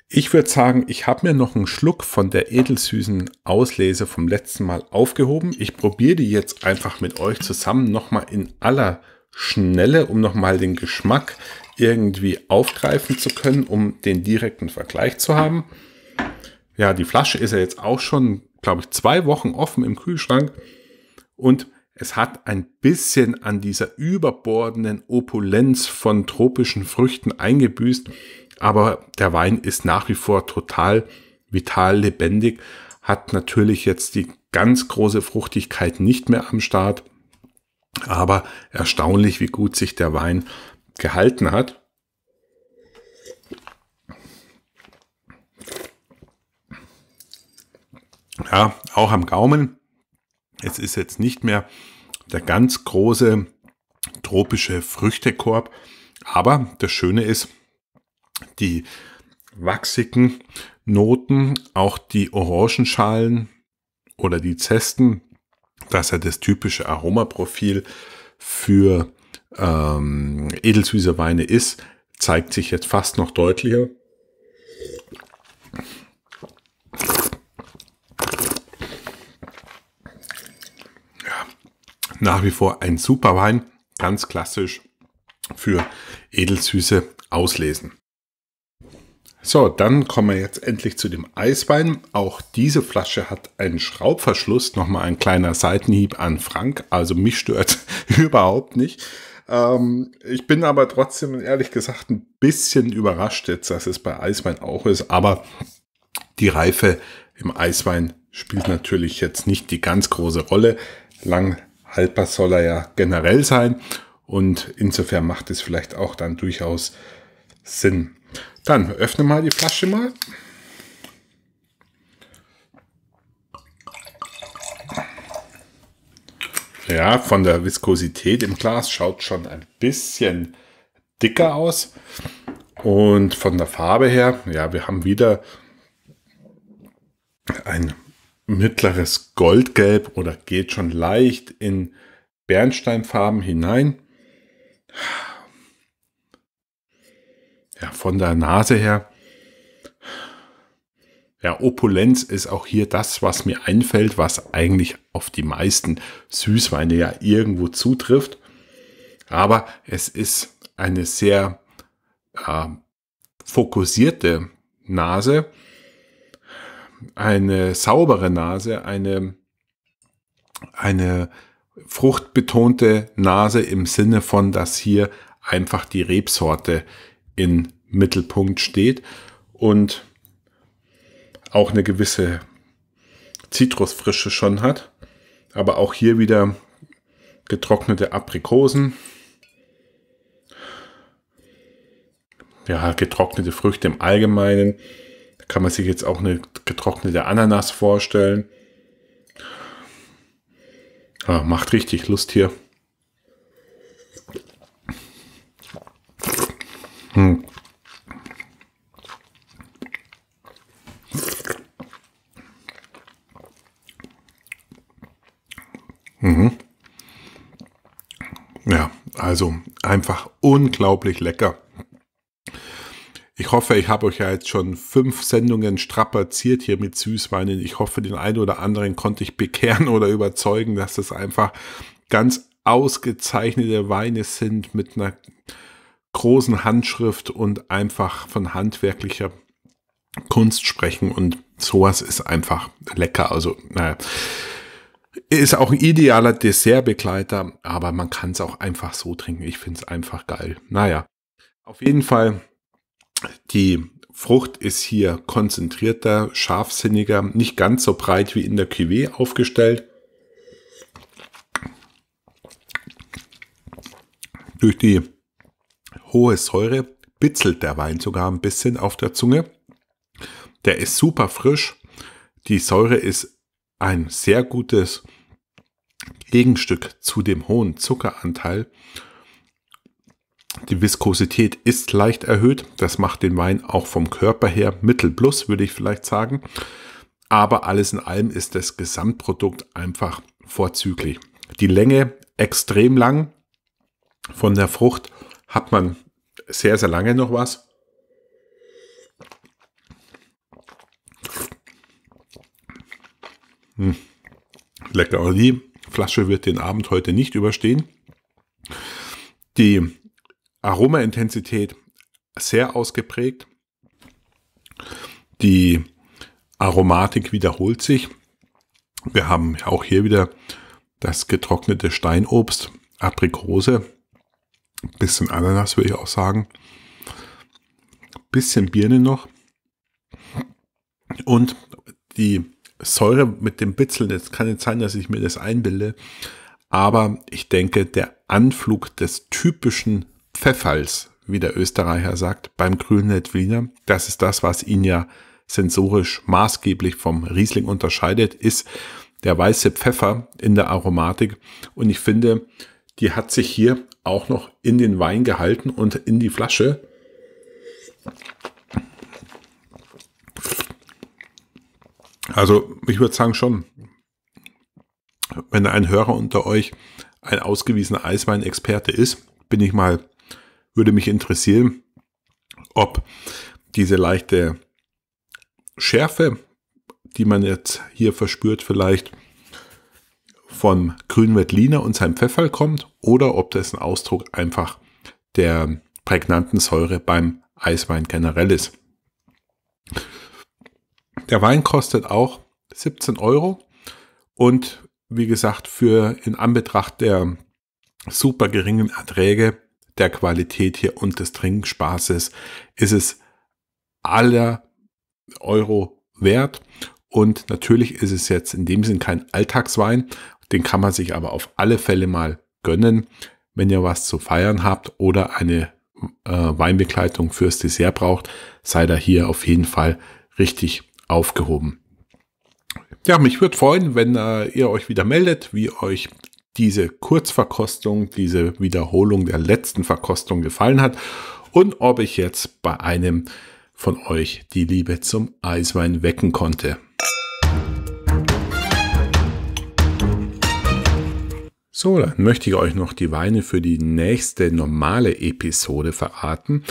A: Ich würde sagen, ich habe mir noch einen Schluck von der edelsüßen Auslese vom letzten Mal aufgehoben. Ich probiere die jetzt einfach mit euch zusammen nochmal in aller Schnelle, um nochmal den Geschmack irgendwie aufgreifen zu können, um den direkten Vergleich zu haben. Ja, die Flasche ist ja jetzt auch schon, glaube ich, zwei Wochen offen im Kühlschrank und es hat ein bisschen an dieser überbordenden Opulenz von tropischen Früchten eingebüßt, aber der Wein ist nach wie vor total vital, lebendig, hat natürlich jetzt die ganz große Fruchtigkeit nicht mehr am Start, aber erstaunlich, wie gut sich der Wein gehalten hat. ja, auch am Gaumen. Es ist jetzt nicht mehr der ganz große tropische Früchtekorb, aber das Schöne ist, die wachsigen Noten, auch die Orangenschalen oder die Zesten, dass er das typische Aromaprofil für ähm, edelsüße Weine ist, zeigt sich jetzt fast noch deutlicher. nach wie vor ein super Wein, ganz klassisch für Edelsüße auslesen. So, dann kommen wir jetzt endlich zu dem Eiswein. Auch diese Flasche hat einen Schraubverschluss. Nochmal ein kleiner Seitenhieb an Frank. Also mich stört überhaupt nicht. Ähm, ich bin aber trotzdem ehrlich gesagt ein bisschen überrascht jetzt, dass es bei Eiswein auch ist. Aber die Reife im Eiswein spielt natürlich jetzt nicht die ganz große Rolle. Lang haltbar soll er ja generell sein. Und insofern macht es vielleicht auch dann durchaus Sinn. Dann öffne mal die Flasche mal. Ja, von der Viskosität im Glas schaut schon ein bisschen dicker aus. Und von der Farbe her, ja, wir haben wieder ein mittleres Goldgelb oder geht schon leicht in Bernsteinfarben hinein. Ja, von der Nase her. Ja, Opulenz ist auch hier das, was mir einfällt, was eigentlich auf die meisten Süßweine ja irgendwo zutrifft. Aber es ist eine sehr äh, fokussierte Nase, eine saubere Nase, eine, eine fruchtbetonte Nase im Sinne von, dass hier einfach die Rebsorte im Mittelpunkt steht und auch eine gewisse Zitrusfrische schon hat. Aber auch hier wieder getrocknete Aprikosen. Ja, getrocknete Früchte im Allgemeinen. Kann man sich jetzt auch eine getrocknete Ananas vorstellen. Ja, ah, macht richtig Lust hier. Hm. Mhm. Ja, also einfach unglaublich lecker. Ich hoffe, ich habe euch ja jetzt schon fünf Sendungen strapaziert hier mit Süßweinen. Ich hoffe, den einen oder anderen konnte ich bekehren oder überzeugen, dass das einfach ganz ausgezeichnete Weine sind mit einer großen Handschrift und einfach von handwerklicher Kunst sprechen und sowas ist einfach lecker. Also, naja, ist auch ein idealer Dessertbegleiter, aber man kann es auch einfach so trinken. Ich finde es einfach geil. Naja, auf jeden Fall die Frucht ist hier konzentrierter, scharfsinniger, nicht ganz so breit wie in der Cuvée aufgestellt. Durch die hohe Säure bitzelt der Wein sogar ein bisschen auf der Zunge. Der ist super frisch. Die Säure ist ein sehr gutes Gegenstück zu dem hohen Zuckeranteil die Viskosität ist leicht erhöht. Das macht den Wein auch vom Körper her mittel plus, würde ich vielleicht sagen. Aber alles in allem ist das Gesamtprodukt einfach vorzüglich. Die Länge extrem lang. Von der Frucht hat man sehr, sehr lange noch was. Hm. Lecker. Die Flasche wird den Abend heute nicht überstehen. Die Aromaintensität sehr ausgeprägt. Die Aromatik wiederholt sich. Wir haben auch hier wieder das getrocknete Steinobst, Aprikose, bisschen Ananas würde ich auch sagen, bisschen Birne noch und die Säure mit dem Bitzeln. Jetzt kann nicht sein, dass ich mir das einbilde, aber ich denke, der Anflug des typischen Pfeffals, wie der Österreicher sagt, beim Grünen Wiener. Das ist das, was ihn ja sensorisch maßgeblich vom Riesling unterscheidet, ist der weiße Pfeffer in der Aromatik. Und ich finde, die hat sich hier auch noch in den Wein gehalten und in die Flasche. Also ich würde sagen schon, wenn ein Hörer unter euch ein ausgewiesener Eisweinexperte ist, bin ich mal würde mich interessieren, ob diese leichte Schärfe, die man jetzt hier verspürt, vielleicht von Grünwettliner und seinem Pfeffer kommt oder ob das ein Ausdruck einfach der prägnanten Säure beim Eiswein generell ist. Der Wein kostet auch 17 Euro und wie gesagt, für in Anbetracht der super geringen Erträge der Qualität hier und des Trinkspaßes ist es aller Euro wert. Und natürlich ist es jetzt in dem Sinn kein Alltagswein, den kann man sich aber auf alle Fälle mal gönnen, wenn ihr was zu feiern habt oder eine äh, Weinbegleitung fürs Dessert braucht, seid ihr hier auf jeden Fall richtig aufgehoben. Ja, mich würde freuen, wenn äh, ihr euch wieder meldet, wie euch diese Kurzverkostung, diese Wiederholung der letzten Verkostung gefallen hat und ob ich jetzt bei einem von euch die Liebe zum Eiswein wecken konnte. So, dann möchte ich euch noch die Weine für die nächste normale Episode verraten.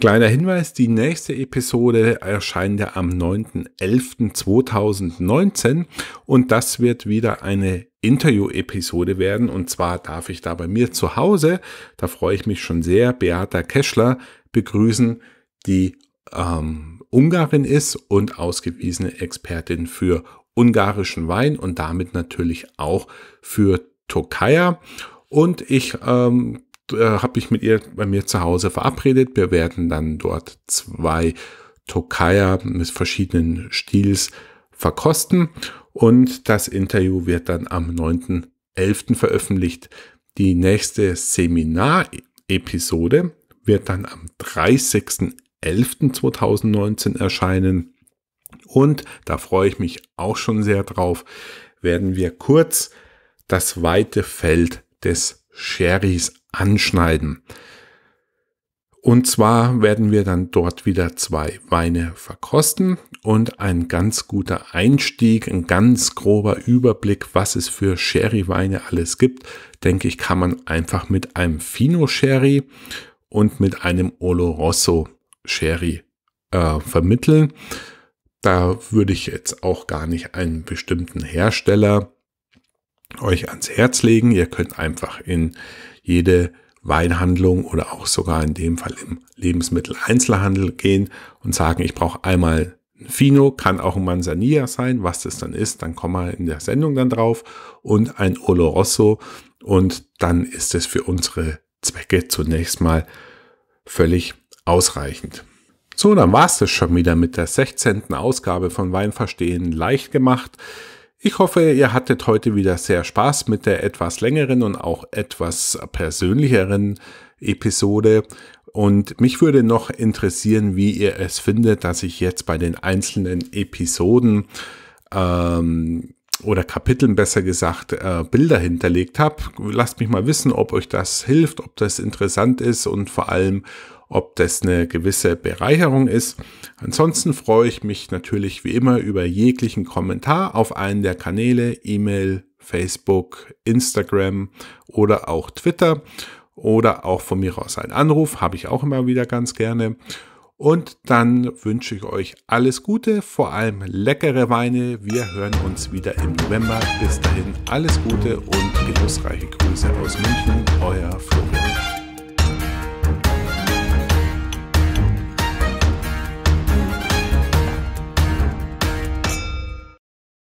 A: Kleiner Hinweis, die nächste Episode erscheint ja am 9.11.2019 und das wird wieder eine Interview-Episode werden und zwar darf ich da bei mir zu Hause, da freue ich mich schon sehr, Beata Keschler begrüßen, die ähm, Ungarin ist und ausgewiesene Expertin für ungarischen Wein und damit natürlich auch für Tokaja. Und ich ähm, äh, habe ich mit ihr bei mir zu Hause verabredet. Wir werden dann dort zwei Tokaya mit verschiedenen Stils verkosten und das Interview wird dann am 9.11. veröffentlicht. Die nächste Seminar-Episode wird dann am 30.11.2019 erscheinen. Und da freue ich mich auch schon sehr drauf, werden wir kurz das weite Feld des Sherrys anschneiden. Und zwar werden wir dann dort wieder zwei Weine verkosten und ein ganz guter Einstieg, ein ganz grober Überblick, was es für Sherry-Weine alles gibt, denke ich, kann man einfach mit einem Fino-Sherry und mit einem Oloroso-Sherry äh, vermitteln. Da würde ich jetzt auch gar nicht einen bestimmten Hersteller euch ans Herz legen. Ihr könnt einfach in jede Weinhandlung oder auch sogar in dem Fall im Lebensmitteleinzelhandel gehen und sagen, ich brauche einmal ein Fino, kann auch ein Manzanilla sein, was das dann ist, dann kommen wir in der Sendung dann drauf und ein Oloroso und dann ist es für unsere Zwecke zunächst mal völlig ausreichend. So, dann war es das schon wieder mit der 16. Ausgabe von Weinverstehen leicht gemacht. Ich hoffe, ihr hattet heute wieder sehr Spaß mit der etwas längeren und auch etwas persönlicheren Episode. Und mich würde noch interessieren, wie ihr es findet, dass ich jetzt bei den einzelnen Episoden ähm, oder Kapiteln besser gesagt äh, Bilder hinterlegt habe. Lasst mich mal wissen, ob euch das hilft, ob das interessant ist und vor allem, ob das eine gewisse Bereicherung ist. Ansonsten freue ich mich natürlich wie immer über jeglichen Kommentar auf einen der Kanäle, E-Mail, Facebook, Instagram oder auch Twitter oder auch von mir aus einen Anruf, habe ich auch immer wieder ganz gerne. Und dann wünsche ich euch alles Gute, vor allem leckere Weine. Wir hören uns wieder im November. Bis dahin alles Gute und genussreiche Grüße aus München, euer Florian.